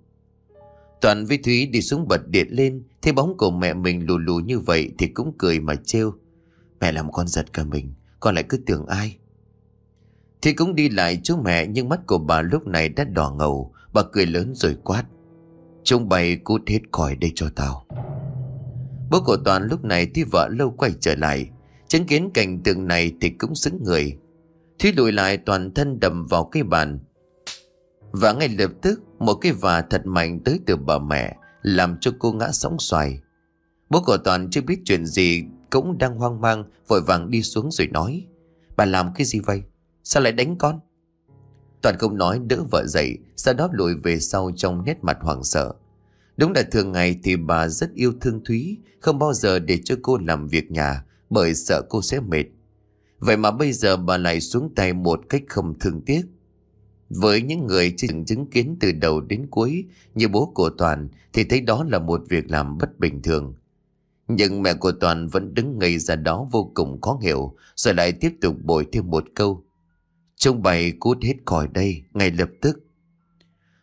Toàn với Thúy đi xuống bật điện lên Thấy bóng của mẹ mình lù lù như vậy Thì cũng cười mà trêu Mẹ làm con giật cả mình Con lại cứ tưởng ai Thì cũng đi lại chú mẹ Nhưng mắt của bà lúc này đã đỏ ngầu Bà cười lớn rồi quát Chúng bày cút hết khỏi đây cho tao Bố của Toàn lúc này Thì vợ lâu quay trở lại Chứng kiến cảnh tượng này thì cũng xứng người Thúy lùi lại toàn thân đầm vào cái bàn Và ngay lập tức Một cái vả thật mạnh tới từ bà mẹ Làm cho cô ngã sóng xoài Bố của Toàn chưa biết chuyện gì cũng đang hoang mang Vội vàng đi xuống rồi nói Bà làm cái gì vậy Sao lại đánh con Toàn không nói đỡ vợ dậy Sau đó lùi về sau trong nét mặt hoảng sợ Đúng là thường ngày thì bà rất yêu thương Thúy Không bao giờ để cho cô làm việc nhà Bởi sợ cô sẽ mệt Vậy mà bây giờ bà lại xuống tay một cách không thương tiếc với những người chưa từng chứng kiến từ đầu đến cuối như bố của Toàn thì thấy đó là một việc làm bất bình thường. Nhưng mẹ của Toàn vẫn đứng ngây ra đó vô cùng khó hiểu Rồi lại tiếp tục bồi thêm một câu Trông bày cút hết khỏi đây ngay lập tức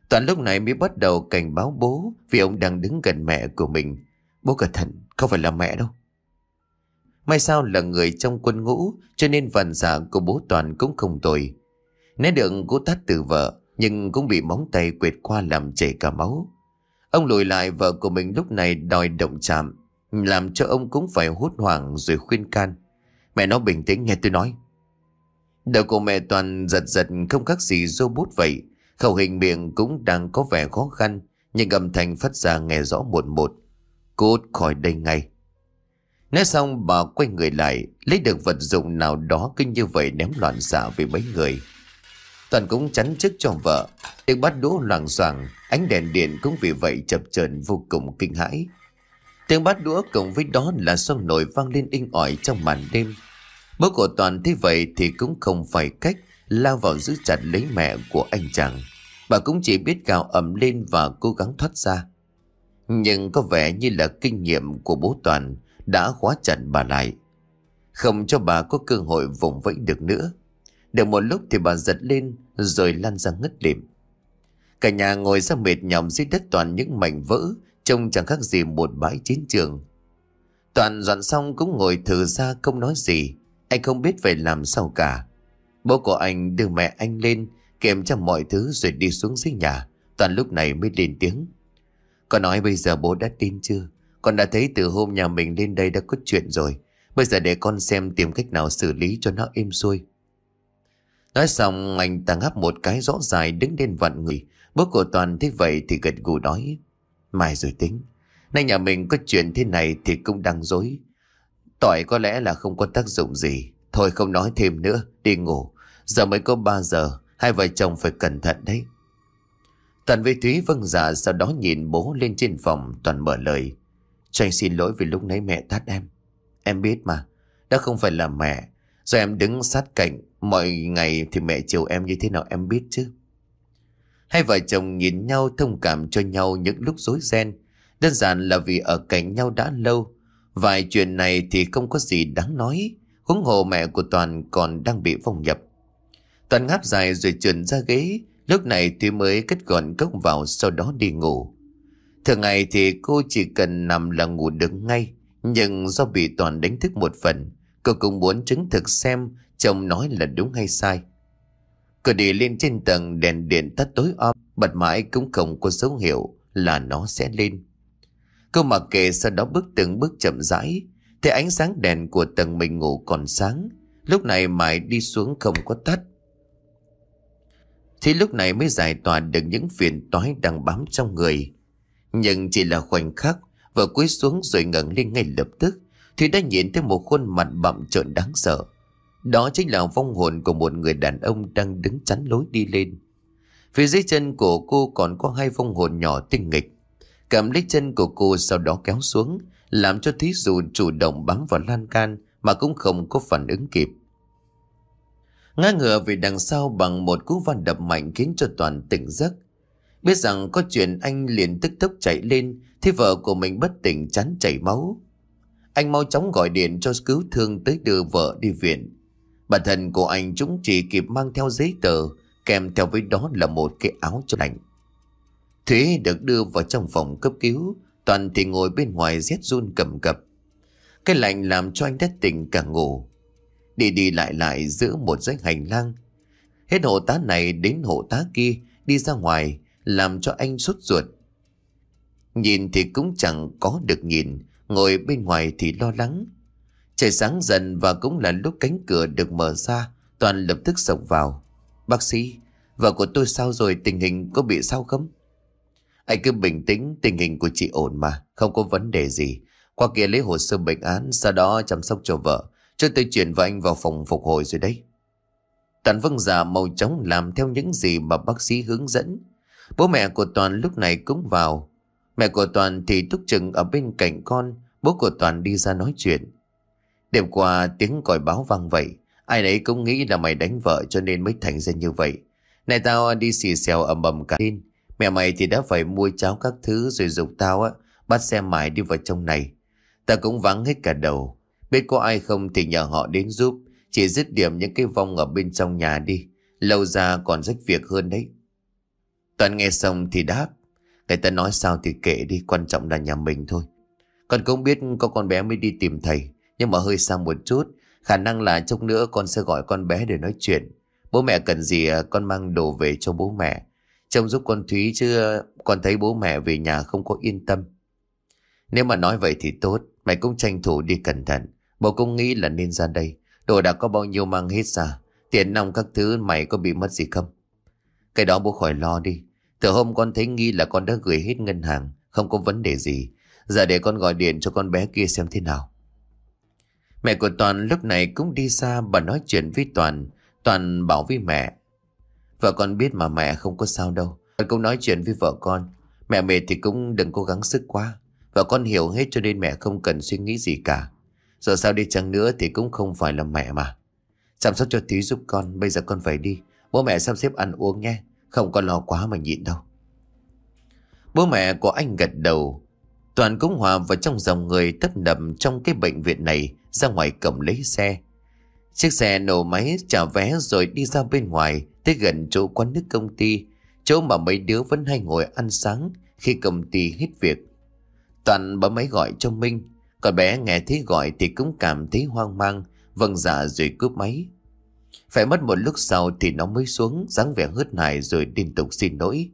Toàn lúc này mới bắt đầu cảnh báo bố Vì ông đang đứng gần mẹ của mình Bố cẩn thận không phải là mẹ đâu May sao là người trong quân ngũ Cho nên phản xạ dạ của bố Toàn cũng không tồi Né được cú tát từ vợ Nhưng cũng bị móng tay quệt qua làm chảy cả máu Ông lùi lại vợ của mình lúc này đòi động chạm làm cho ông cũng phải hốt hoảng rồi khuyên can Mẹ nó bình tĩnh nghe tôi nói Đầu của mẹ Toàn giật giật không khác gì robot vậy Khẩu hình miệng cũng đang có vẻ khó khăn Nhưng âm thanh phát ra nghe rõ một một Cút khỏi đây ngay Nói xong bà quay người lại Lấy được vật dụng nào đó kinh như vậy ném loạn xạ về mấy người Toàn cũng chắn trước cho vợ Tiếng bắt đũa loảng xoảng Ánh đèn điện cũng vì vậy chập chờn vô cùng kinh hãi Tiếng bát đũa cộng với đó là sông nổi vang lên inh ỏi trong màn đêm. Bố của Toàn thế vậy thì cũng không phải cách lao vào giữ chặt lấy mẹ của anh chàng. Bà cũng chỉ biết gào ầm lên và cố gắng thoát ra. Nhưng có vẻ như là kinh nghiệm của bố Toàn đã khóa chặt bà lại. Không cho bà có cơ hội vùng vẫy được nữa. Được một lúc thì bà giật lên rồi lăn ra ngất lịm. Cả nhà ngồi ra mệt nhòm dưới đất toàn những mảnh vỡ Trông chẳng khác gì một bãi chiến trường Toàn dọn xong cũng ngồi thử ra không nói gì Anh không biết phải làm sao cả Bố của anh đưa mẹ anh lên kèm tra mọi thứ rồi đi xuống dưới nhà Toàn lúc này mới lên tiếng Con nói bây giờ bố đã tin chưa Con đã thấy từ hôm nhà mình lên đây đã có chuyện rồi Bây giờ để con xem tìm cách nào xử lý cho nó êm xuôi Nói xong anh ta ngáp một cái rõ dài đứng lên vặn người Bố của Toàn thấy vậy thì gật gù nói Mai rồi tính. Nay nhà mình có chuyện thế này thì cũng đang dối. Tỏi có lẽ là không có tác dụng gì. Thôi không nói thêm nữa, đi ngủ. Giờ mới có 3 giờ, hai vợ chồng phải cẩn thận đấy. Toàn với Thúy vâng dạ sau đó nhìn bố lên trên phòng Toàn mở lời. Cho anh xin lỗi vì lúc nãy mẹ tát em. Em biết mà, đó không phải là mẹ. Do em đứng sát cạnh, mọi ngày thì mẹ chiều em như thế nào em biết chứ. Hai vợ chồng nhìn nhau thông cảm cho nhau những lúc rối ren. Đơn giản là vì ở cạnh nhau đã lâu. Vài chuyện này thì không có gì đáng nói. Huống hồ mẹ của Toàn còn đang bị vòng nhập. Toàn ngáp dài rồi trườn ra ghế. Lúc này thì mới kết gọn cốc vào sau đó đi ngủ. Thường ngày thì cô chỉ cần nằm là ngủ được ngay. Nhưng do bị Toàn đánh thức một phần, cô cũng muốn chứng thực xem chồng nói là đúng hay sai. Cô đi lên trên tầng đèn điện tắt tối om Bật mãi cũng không có dấu hiệu là nó sẽ lên Cô mặc kệ sau đó bước từng bước chậm rãi Thế ánh sáng đèn của tầng mình ngủ còn sáng Lúc này mãi đi xuống không có tắt Thì lúc này mới giải tỏa được những phiền toái đang bám trong người Nhưng chỉ là khoảnh khắc Vợ cúi xuống rồi ngẩng lên ngay lập tức Thì đã nhìn thấy một khuôn mặt bặm trợn đáng sợ đó chính là vong hồn của một người đàn ông đang đứng chắn lối đi lên. Phía dưới chân của cô còn có hai vong hồn nhỏ tinh nghịch. Cầm lấy chân của cô sau đó kéo xuống, làm cho thí dụ chủ động bám vào lan can mà cũng không có phản ứng kịp. Ngã ngựa về đằng sau bằng một cú van đập mạnh khiến cho Toàn tỉnh giấc. Biết rằng có chuyện anh liền tức tốc chạy lên Thì vợ của mình bất tỉnh chán chảy máu Anh mau chóng gọi điện cho cứu thương tới đưa vợ đi viện Bản thân của anh chúng chỉ kịp mang theo giấy tờ, kèm theo với đó là một cái áo cho lạnh. thế được đưa vào trong phòng cấp cứu, Toàn thì ngồi bên ngoài rét run cầm cập. Cái lạnh làm cho anh đất tình cả ngủ. Đi đi lại lại giữa một dãy hành lang. Hết hộ tá này đến hộ tá kia đi ra ngoài làm cho anh sốt ruột. Nhìn thì cũng chẳng có được nhìn, ngồi bên ngoài thì lo lắng. Trời sáng dần và cũng là lúc cánh cửa được mở ra, Toàn lập tức sổng vào. Bác sĩ, vợ của tôi sao rồi, tình hình có bị sao không? Anh cứ bình tĩnh, tình hình của chị ổn mà, không có vấn đề gì. Qua kia lấy hồ sơ bệnh án, sau đó chăm sóc cho vợ. Cho tôi chuyển vợ anh vào phòng phục hồi rồi đấy. Toàn vâng giả màu chóng làm theo những gì mà bác sĩ hướng dẫn. Bố mẹ của Toàn lúc này cũng vào. Mẹ của Toàn thì túc chừng ở bên cạnh con, bố của Toàn đi ra nói chuyện. Đêm qua tiếng còi báo vang vậy Ai đấy cũng nghĩ là mày đánh vợ cho nên mới thành ra như vậy Này tao đi xì xèo ầm ầm cả tin Mẹ mày thì đã phải mua cháo các thứ rồi dục tao á Bắt xe mải đi vào trong này Ta cũng vắng hết cả đầu Biết có ai không thì nhờ họ đến giúp Chỉ dứt điểm những cái vong ở bên trong nhà đi Lâu ra còn rách việc hơn đấy Toàn nghe xong thì đáp Người ta nói sao thì kệ đi Quan trọng là nhà mình thôi Con cũng biết có con bé mới đi tìm thầy nhưng mà hơi xa một chút Khả năng là chốc nữa con sẽ gọi con bé để nói chuyện Bố mẹ cần gì à, con mang đồ về cho bố mẹ Trông giúp con Thúy chứ à, Con thấy bố mẹ về nhà không có yên tâm Nếu mà nói vậy thì tốt Mày cũng tranh thủ đi cẩn thận Bố cũng nghĩ là nên ra đây Đồ đã có bao nhiêu mang hết ra Tiền nong các thứ mày có bị mất gì không Cái đó bố khỏi lo đi Từ hôm con thấy nghi là con đã gửi hết ngân hàng Không có vấn đề gì Giờ để con gọi điện cho con bé kia xem thế nào Mẹ của Toàn lúc này cũng đi ra bà nói chuyện với Toàn. Toàn bảo với mẹ. Vợ con biết mà mẹ không có sao đâu. Con cũng nói chuyện với vợ con. Mẹ mệt thì cũng đừng cố gắng sức quá. Vợ con hiểu hết cho nên mẹ không cần suy nghĩ gì cả. Giờ sao đi chăng nữa thì cũng không phải là mẹ mà. Chăm sóc cho tí giúp con. Bây giờ con phải đi. Bố mẹ sắp xếp ăn uống nhé. Không có lo quá mà nhịn đâu. Bố mẹ của anh gật đầu. Toàn cũng hòa vào trong dòng người tấp nập trong cái bệnh viện này ra ngoài cầm lấy xe. Chiếc xe nổ máy trả vé rồi đi ra bên ngoài tới gần chỗ quán nước công ty, chỗ mà mấy đứa vẫn hay ngồi ăn sáng khi công ty hết việc. Toàn bấm máy gọi cho Minh, còn bé nghe thấy gọi thì cũng cảm thấy hoang mang, vâng giả dạ rồi cướp máy. Phải mất một lúc sau thì nó mới xuống dáng vẻ hớt hải rồi liên tục xin lỗi.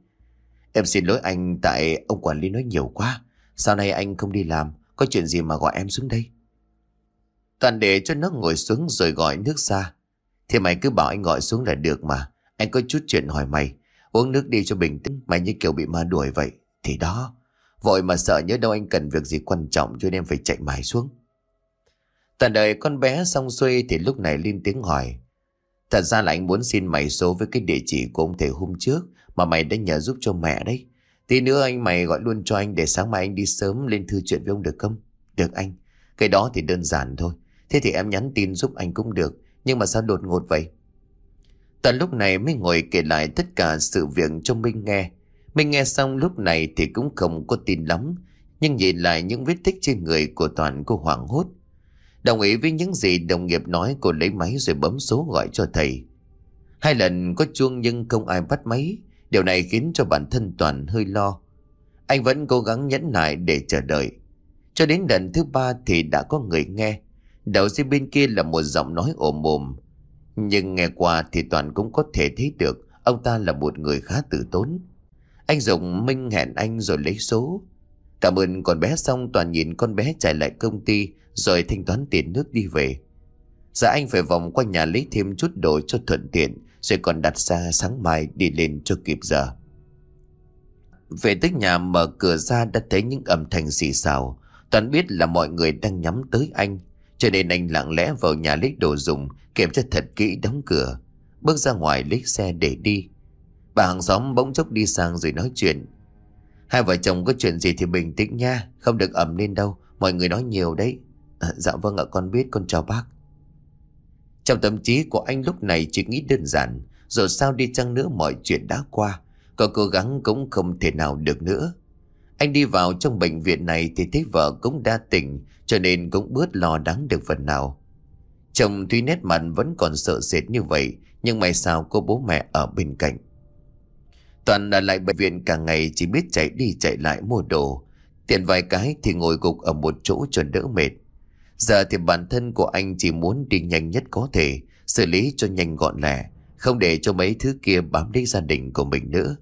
Em xin lỗi anh tại ông quản lý nói nhiều quá. Sau này anh không đi làm, có chuyện gì mà gọi em xuống đây? Toàn để cho nó ngồi xuống rồi gọi nước ra. Thì mày cứ bảo anh gọi xuống là được mà. Anh có chút chuyện hỏi mày. Uống nước đi cho bình tĩnh. Mày như kiểu bị ma đuổi vậy. Thì đó. Vội mà sợ nhớ đâu anh cần việc gì quan trọng cho nên phải chạy mãi xuống. Tần đời con bé xong xuôi thì lúc này lên tiếng hỏi. Thật ra là anh muốn xin mày số với cái địa chỉ của ông thầy hôm trước mà mày đã nhờ giúp cho mẹ đấy. Tí nữa anh mày gọi luôn cho anh để sáng mai anh đi sớm lên thư chuyện với ông được không? Được anh, cái đó thì đơn giản thôi. Thế thì em nhắn tin giúp anh cũng được Nhưng mà sao đột ngột vậy Tận lúc này mới ngồi kể lại tất cả sự việc cho Minh nghe Minh nghe xong lúc này thì cũng không có tin lắm Nhưng nhìn lại những vết tích trên người của Toàn cô hoảng hốt Đồng ý với những gì đồng nghiệp nói cô lấy máy rồi bấm số gọi cho thầy Hai lần có chuông nhưng không ai bắt máy Điều này khiến cho bản thân Toàn hơi lo Anh vẫn cố gắng nhẫn nại để chờ đợi Cho đến lần thứ ba thì đã có người nghe Đầu dây bên kia là một giọng nói ồm ồm. Nhưng nghe qua thì Toàn cũng có thể thấy được ông ta là một người khá tử tốn. Anh Dũng minh hẹn anh rồi lấy số. Cảm ơn con bé xong Toàn nhìn con bé chạy lại công ty rồi thanh toán tiền nước đi về. Dạ anh phải vòng quanh nhà lấy thêm chút đồ cho thuận tiện rồi còn đặt xa sáng mai đi lên cho kịp giờ. Về tới nhà mở cửa ra đã thấy những âm thanh xì xào. Toàn biết là mọi người đang nhắm tới anh. Cho nên anh lặng lẽ vào nhà lấy đồ dùng Kiểm tra thật kỹ đóng cửa Bước ra ngoài lấy xe để đi Bà hàng xóm bỗng chốc đi sang rồi nói chuyện Hai vợ chồng có chuyện gì thì bình tĩnh nha Không được ẩm lên đâu Mọi người nói nhiều đấy à, Dạ vâng ạ con biết con chào bác Trong tâm trí của anh lúc này chỉ nghĩ đơn giản Rồi sao đi chăng nữa mọi chuyện đã qua Có cố gắng cũng không thể nào được nữa Anh đi vào trong bệnh viện này thì thấy vợ cũng đa tỉnh cho nên cũng bớt lo đáng được phần nào. Chồng tuy nét mặt vẫn còn sợ sệt như vậy, nhưng may sao có bố mẹ ở bên cạnh. Toàn ở lại bệnh viện cả ngày chỉ biết chạy đi chạy lại mua đồ. tiền vài cái thì ngồi gục ở một chỗ cho đỡ mệt. Giờ thì bản thân của anh chỉ muốn đi nhanh nhất có thể, xử lý cho nhanh gọn lẹ, không để cho mấy thứ kia bám đến gia đình của mình nữa.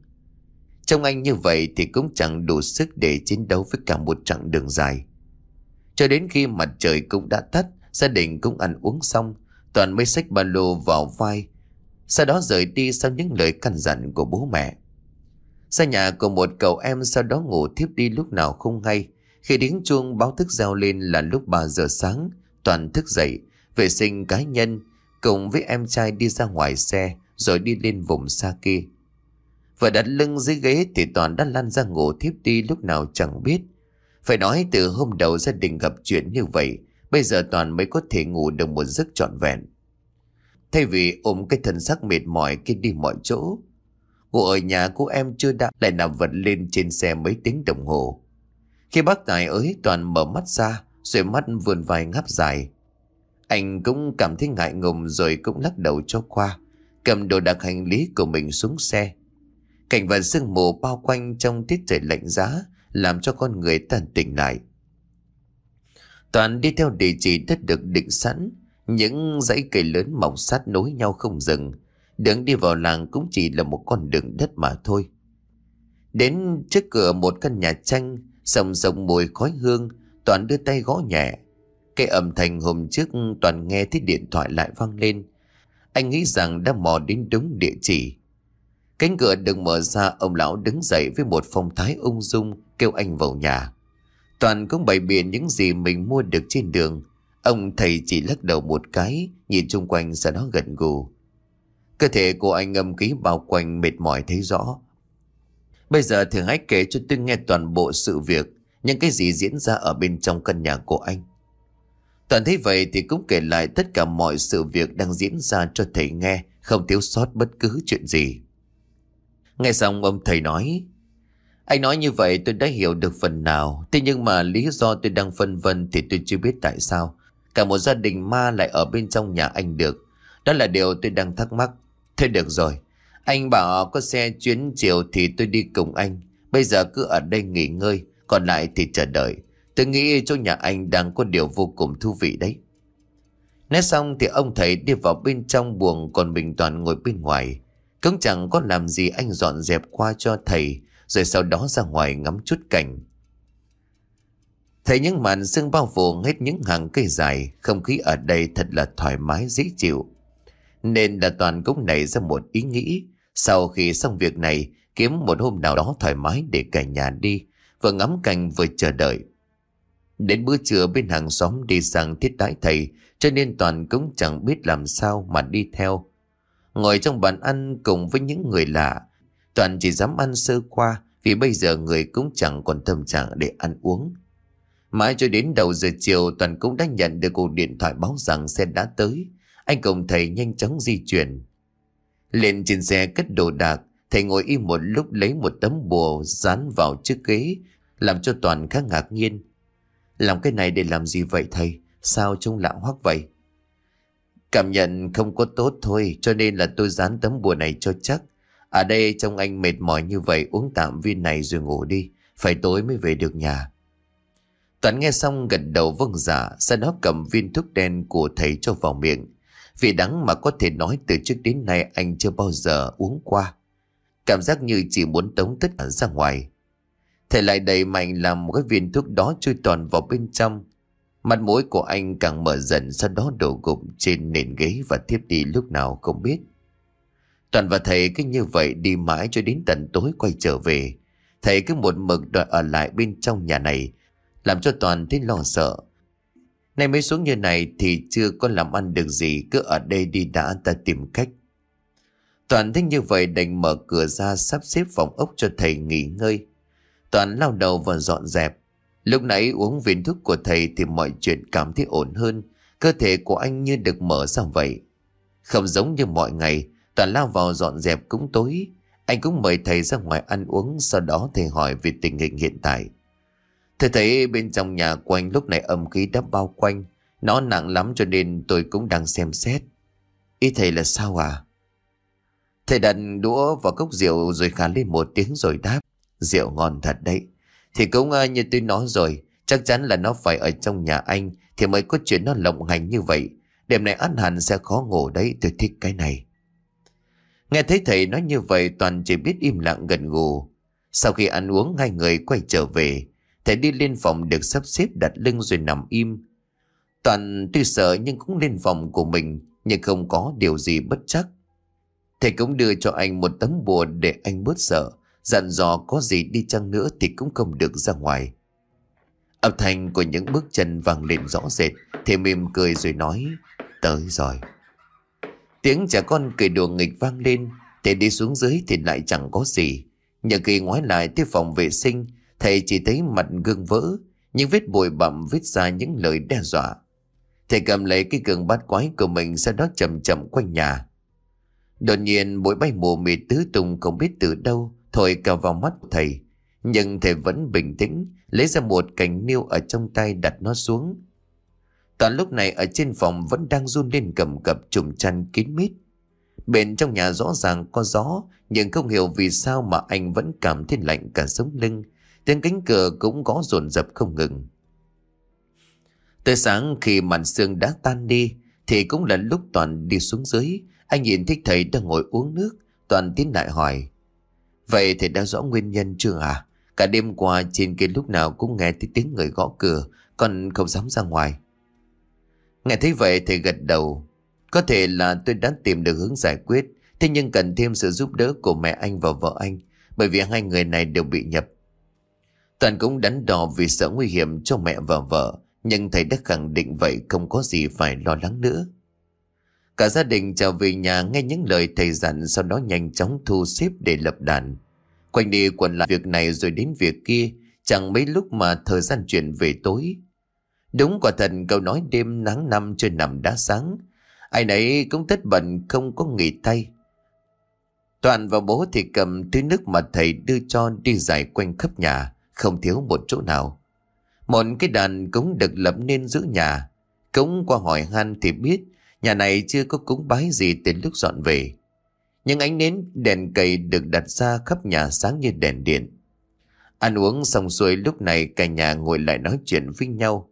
Trong anh như vậy thì cũng chẳng đủ sức để chiến đấu với cả một chặng đường dài. Cho đến khi mặt trời cũng đã tắt, gia đình cũng ăn uống xong, Toàn mới xách ba lô vào vai. Sau đó rời đi sau những lời căn dặn của bố mẹ. Xa nhà của một cậu em sau đó ngủ thiếp đi lúc nào không hay. Khi tiếng chuông báo thức reo lên là lúc 3 giờ sáng, Toàn thức dậy, vệ sinh cá nhân, cùng với em trai đi ra ngoài xe rồi đi lên vùng xa kia. Vừa đặt lưng dưới ghế thì Toàn đã lăn ra ngủ thiếp đi lúc nào chẳng biết. Phải nói từ hôm đầu gia đình gặp chuyện như vậy, bây giờ Toàn mới có thể ngủ được một giấc trọn vẹn. Thay vì ôm cái thân xác mệt mỏi kia đi mọi chỗ, ngủ ở nhà của em chưa đã lại nằm vật lên trên xe mấy tiếng đồng hồ. Khi bác tài ấy Toàn mở mắt ra, rồi mắt vườn vai ngáp dài. Anh cũng cảm thấy ngại ngùng rồi cũng lắc đầu cho qua, cầm đồ đạc hành lý của mình xuống xe. Cảnh vật sương mù bao quanh trong tiết trời lạnh giá làm cho con người tàn tỉnh lại. Toàn đi theo địa chỉ đất được định sẵn, những dãy cây lớn mỏng sát nối nhau không dừng, đường đi vào làng cũng chỉ là một con đường đất mà thôi. Đến trước cửa một căn nhà tranh, sầm sồng mùi khói hương, Toàn đưa tay gõ nhẹ. Cái âm thanh hôm trước Toàn nghe thấy điện thoại lại vang lên. Anh nghĩ rằng đã mò đến đúng địa chỉ, Cánh cửa đừng mở ra Ông lão đứng dậy với một phong thái ung dung Kêu anh vào nhà Toàn cũng bày biện những gì mình mua được trên đường Ông thầy chỉ lắc đầu một cái Nhìn chung quanh sau đó gật gù Cơ thể của anh ngâm ký bao quanh mệt mỏi thấy rõ Bây giờ thường hãy kể cho tôi nghe toàn bộ sự việc Những cái gì diễn ra ở bên trong căn nhà của anh Toàn thấy vậy thì cũng kể lại tất cả mọi sự việc đang diễn ra cho thầy nghe Không thiếu sót bất cứ chuyện gì Nghe xong ông thầy nói Anh nói như vậy tôi đã hiểu được phần nào Thế nhưng mà lý do tôi đang phân vân Thì tôi chưa biết tại sao Cả một gia đình ma lại ở bên trong nhà anh được Đó là điều tôi đang thắc mắc Thế được rồi Anh bảo có xe chuyến chiều thì tôi đi cùng anh Bây giờ cứ ở đây nghỉ ngơi Còn lại thì chờ đợi Tôi nghĩ chỗ nhà anh đang có điều vô cùng thú vị đấy Nói xong thì ông thầy đi vào bên trong buồng Còn mình toàn ngồi bên ngoài cũng chẳng có làm gì anh dọn dẹp qua cho thầy Rồi sau đó ra ngoài ngắm chút cảnh Thấy những màn sương bao phủ hết những hàng cây dài Không khí ở đây thật là thoải mái dễ chịu Nên là toàn cũng nảy ra một ý nghĩ Sau khi xong việc này Kiếm một hôm nào đó thoải mái để cả nhà đi Vừa ngắm cảnh vừa chờ đợi Đến bữa trưa bên hàng xóm đi sang thiết đãi thầy Cho nên toàn cũng chẳng biết làm sao mà đi theo Ngồi trong bàn ăn cùng với những người lạ Toàn chỉ dám ăn sơ qua Vì bây giờ người cũng chẳng còn tâm trạng để ăn uống Mãi cho đến đầu giờ chiều Toàn cũng đã nhận được cuộc điện thoại báo rằng xe đã tới Anh cùng thầy nhanh chóng di chuyển Lên trên xe cất đồ đạc Thầy ngồi im một lúc lấy một tấm bùa dán vào chiếc ghế Làm cho Toàn khá ngạc nhiên Làm cái này để làm gì vậy thầy Sao trông lạ hoắc vậy Cảm nhận không có tốt thôi cho nên là tôi dán tấm bùa này cho chắc. Ở à, đây trông anh mệt mỏi như vậy uống tạm viên này rồi ngủ đi. Phải tối mới về được nhà. Toán nghe xong gật đầu vâng giả dạ, sau đó cầm viên thuốc đen của thầy cho vào miệng. Vị đắng mà có thể nói từ trước đến nay anh chưa bao giờ uống qua. Cảm giác như chỉ muốn tống tất cả ra ngoài. Thầy lại đầy mạnh làm một cái viên thuốc đó chui toàn vào bên trong Mặt mũi của anh càng mở dần sau đó đổ gục trên nền ghế và thiếp đi lúc nào không biết. Toàn và thầy cứ như vậy đi mãi cho đến tận tối quay trở về. Thầy cứ một mực đòi ở lại bên trong nhà này, làm cho Toàn thấy lo sợ. Nay mới xuống như này thì chưa có làm ăn được gì, cứ ở đây đi đã ta tìm cách. Toàn thấy như vậy đành mở cửa ra sắp xếp phòng ốc cho thầy nghỉ ngơi. Toàn lao đầu và dọn dẹp. Lúc nãy uống viên thuốc của thầy thì mọi chuyện cảm thấy ổn hơn, cơ thể của anh như được mở ra vậy. Không giống như mọi ngày, toàn lao vào dọn dẹp cúng tối, anh cũng mời thầy ra ngoài ăn uống, sau đó thầy hỏi về tình hình hiện tại. Thầy thấy bên trong nhà của anh lúc này âm khí đã bao quanh, nó nặng lắm cho nên tôi cũng đang xem xét. Ý thầy là sao à? Thầy đặt đũa vào cốc rượu rồi khá lên một tiếng rồi đáp. Rượu ngon thật đấy. Thì cũng ờ, như tôi nói rồi Chắc chắn là nó phải ở trong nhà anh Thì mới có chuyện nó lộng hành như vậy Đêm này ăn hẳn sẽ khó ngủ đấy Tôi thích cái này Nghe thấy thầy nói như vậy Toàn chỉ biết im lặng gần gù Sau khi ăn uống hai người quay trở về Thầy đi lên phòng được sắp xếp đặt lưng rồi nằm im Toàn tuy sợ nhưng cũng lên phòng của mình Nhưng không có điều gì bất chắc Thầy cũng đưa cho anh một tấm bùa để anh bớt sợ dặn dò có gì đi chăng nữa thì cũng không được ra ngoài. Âm thanh của những bước chân vang lên rõ rệt, thì mỉm cười rồi nói, tới rồi. Tiếng trẻ con cười đùa nghịch vang lên, thì đi xuống dưới thì lại chẳng có gì. nhưng khi ngoái lại tới phòng vệ sinh, thầy chỉ thấy mặt gương vỡ, những vết bụi bặm viết ra những lời đe dọa. Thầy cầm lấy cái gương bát quái của mình sau đó chậm chậm quanh nhà. Đột nhiên bụi bay mù mịt tứ tung không biết từ đâu, thổi cả vào mắt thầy. Nhưng thầy vẫn bình tĩnh, lấy ra một cành niêu ở trong tay đặt nó xuống. Toàn lúc này ở trên phòng vẫn đang run lên cầm cập trùm chăn kín mít. Bên trong nhà rõ ràng có gió, nhưng không hiểu vì sao mà anh vẫn cảm thấy lạnh cả sống lưng. Tiếng cánh cửa cũng gõ dồn dập không ngừng. Tới sáng khi màn sương đã tan đi, thì cũng là lúc Toàn đi xuống dưới. Anh nhìn thấy thầy đang ngồi uống nước. Toàn tiến lại hỏi, Vậy thì đã rõ nguyên nhân chưa à? Cả đêm qua trên kia lúc nào cũng nghe thấy tiếng người gõ cửa, còn không dám ra ngoài. Nghe thấy vậy thì gật đầu. Có thể là tôi đã tìm được hướng giải quyết, thế nhưng cần thêm sự giúp đỡ của mẹ anh và vợ anh, bởi vì hai người này đều bị nhập. Toàn cũng đắn đo vì sợ nguy hiểm cho mẹ và vợ, nhưng thầy đã khẳng định vậy không có gì phải lo lắng nữa. Cả gia đình trở về nhà nghe những lời thầy dặn sau đó nhanh chóng thu xếp để lập đàn. Quanh đi quần lại việc này rồi đến việc kia, chẳng mấy lúc mà thời gian chuyển về tối. Đúng quả thật câu nói đêm nắng năm chưa nằm đã sáng, ai nấy cũng thất bận không có nghỉ tay. Toàn và bố thì cầm túi nước mà thầy đưa cho đi dài quanh khắp nhà, không thiếu một chỗ nào. Một cái đàn cũng được lập nên giữ nhà, cũng qua hỏi han thì biết Nhà này chưa có cúng bái gì từ lúc dọn về. nhưng ánh nến đèn cây được đặt ra khắp nhà sáng như đèn điện. Ăn uống xong xuôi lúc này cả nhà ngồi lại nói chuyện với nhau.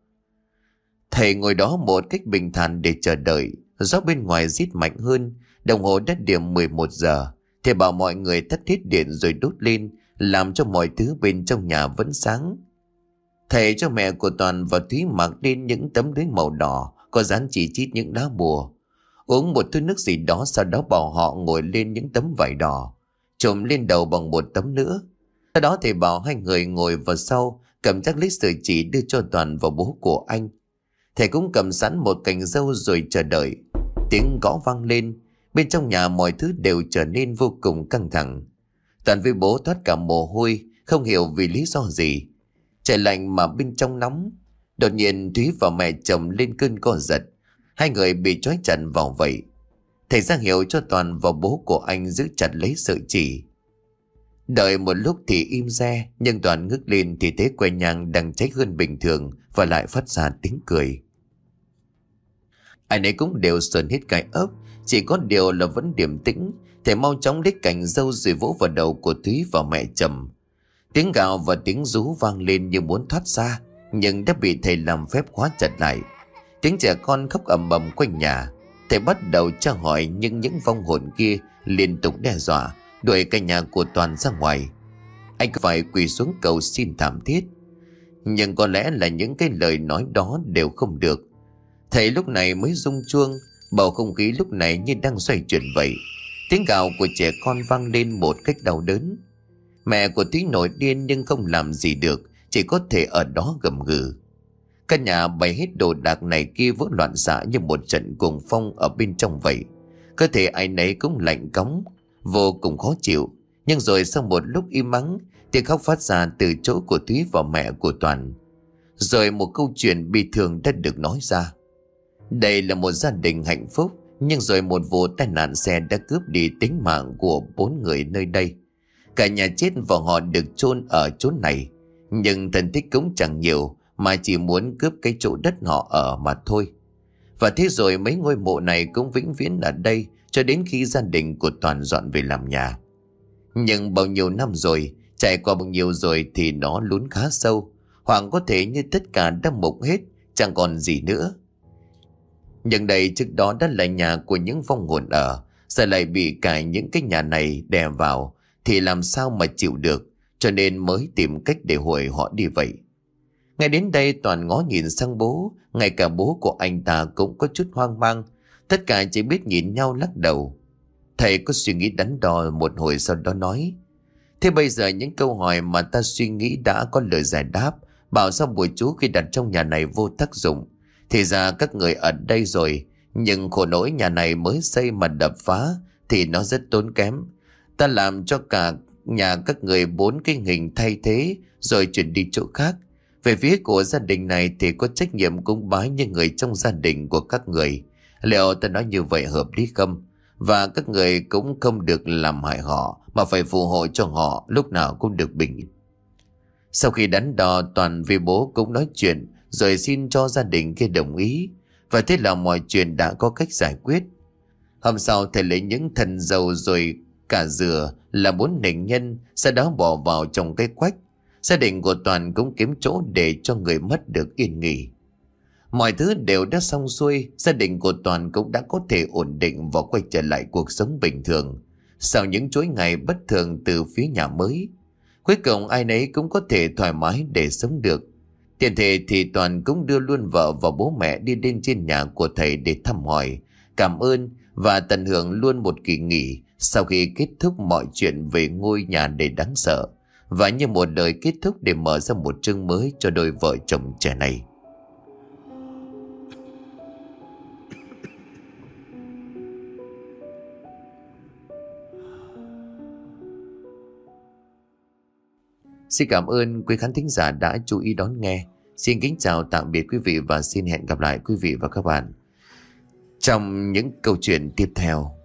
Thầy ngồi đó một cách bình thản để chờ đợi. Gió bên ngoài rít mạnh hơn. Đồng hồ đất điểm 11 giờ. Thầy bảo mọi người tắt hết điện rồi đốt lên. Làm cho mọi thứ bên trong nhà vẫn sáng. Thầy cho mẹ của Toàn và Thúy mặc lên những tấm lưới màu đỏ có dán chỉ chít những đá bùa. Uống một thứ nước gì đó sau đó bảo họ ngồi lên những tấm vải đỏ, trộm lên đầu bằng một tấm nữa. Sau đó thầy bảo hai người ngồi vào sau, cầm chắc lít sợi chỉ đưa cho Toàn và bố của anh. Thầy cũng cầm sẵn một cành dâu rồi chờ đợi. Tiếng gõ vang lên, bên trong nhà mọi thứ đều trở nên vô cùng căng thẳng. Toàn với bố thoát cả mồ hôi, không hiểu vì lý do gì. Trời lạnh mà bên trong nóng, Đột nhiên Thúy và mẹ chồng lên cơn co giật. Hai người bị trói chặt vào vậy. Thầy giang hiệu cho Toàn và bố của anh giữ chặt lấy sợi chỉ. Đợi một lúc thì im re, nhưng Toàn ngước lên thì thấy que nhang đang cháy hơn bình thường và lại phát ra tiếng cười. Anh ấy cũng đều sờn hết cái ấp, chỉ có điều là vẫn điềm tĩnh. Thầy mau chóng lấy cành dâu rồi vỗ vào đầu của Thúy và mẹ chồng. Tiếng gào và tiếng rú vang lên như muốn thoát ra nhưng đã bị thầy làm phép khóa chặt lại. Tiếng trẻ con khóc ầm ầm quanh nhà. Thầy bắt đầu tra hỏi nhưng những vong hồn kia liên tục đe dọa, đuổi cả nhà của Toàn ra ngoài. Anh phải quỳ xuống cầu xin thảm thiết. Nhưng có lẽ là những cái lời nói đó đều không được. Thầy lúc này mới rung chuông, bầu không khí lúc này như đang xoay chuyển vậy. Tiếng gào của trẻ con vang lên một cách đau đớn. Mẹ của Thúy nổi điên nhưng không làm gì được chỉ có thể ở đó gầm gừ. Căn nhà bày hết đồ đạc này kia vỡ loạn xạ như một trận cuồng phong ở bên trong vậy. Cơ thể ai nấy cũng lạnh cống, vô cùng khó chịu. Nhưng rồi sau một lúc im mắng, tiếng khóc phát ra từ chỗ của Thúy và mẹ của Toàn. Rồi một câu chuyện bi thương đã được nói ra. Đây là một gia đình hạnh phúc, nhưng rồi một vụ tai nạn xe đã cướp đi tính mạng của bốn người nơi đây. Cả nhà chết và họ được chôn ở chỗ này nhưng thần thích cũng chẳng nhiều Mà chỉ muốn cướp cái chỗ đất họ ở mà thôi Và thế rồi mấy ngôi mộ này cũng vĩnh viễn ở đây Cho đến khi gia đình của Toàn dọn về làm nhà Nhưng bao nhiêu năm rồi Trải qua bao nhiêu rồi thì nó lún khá sâu Hoàng có thể như tất cả đã mục hết Chẳng còn gì nữa Nhưng đây trước đó đã là nhà của những vong hồn ở Giờ lại bị cả những cái nhà này đè vào Thì làm sao mà chịu được cho nên mới tìm cách để hồi họ đi vậy Ngay đến đây toàn ngó nhìn sang bố Ngay cả bố của anh ta cũng có chút hoang mang Tất cả chỉ biết nhìn nhau lắc đầu Thầy có suy nghĩ đắn đo một hồi sau đó nói Thế bây giờ những câu hỏi mà ta suy nghĩ đã có lời giải đáp Bảo sao buổi chú khi đặt trong nhà này vô tác dụng Thì ra các người ở đây rồi Nhưng khổ nỗi nhà này mới xây mà đập phá Thì nó rất tốn kém Ta làm cho cả nhà các người bốn cái hình thay thế rồi chuyển đi chỗ khác. Về phía của gia đình này thì có trách nhiệm cung bái những người trong gia đình của các người. Liệu ta nói như vậy hợp lý không? Và các người cũng không được làm hại họ mà phải phù hộ cho họ lúc nào cũng được bình. Sau khi đánh đo toàn vì bố cũng nói chuyện rồi xin cho gia đình kia đồng ý. Và thế là mọi chuyện đã có cách giải quyết. Hôm sau thầy lấy những thần dầu rồi cả dừa là bốn nạn nhân sau đó bỏ vào trong cái quách. Gia đình của Toàn cũng kiếm chỗ để cho người mất được yên nghỉ. Mọi thứ đều đã xong xuôi, gia đình của Toàn cũng đã có thể ổn định và quay trở lại cuộc sống bình thường. Sau những chuỗi ngày bất thường từ phía nhà mới, cuối cùng ai nấy cũng có thể thoải mái để sống được. Tiền thể thì Toàn cũng đưa luôn vợ và bố mẹ đi lên trên nhà của thầy để thăm hỏi, cảm ơn và tận hưởng luôn một kỳ nghỉ sau khi kết thúc mọi chuyện về ngôi nhà đầy đáng sợ Và như một đời kết thúc để mở ra một chương mới cho đôi vợ chồng trẻ này Xin cảm ơn quý khán thính giả đã chú ý đón nghe. Xin kính chào tạm biệt quý vị và xin hẹn gặp lại quý vị và các bạn trong những câu chuyện tiếp theo.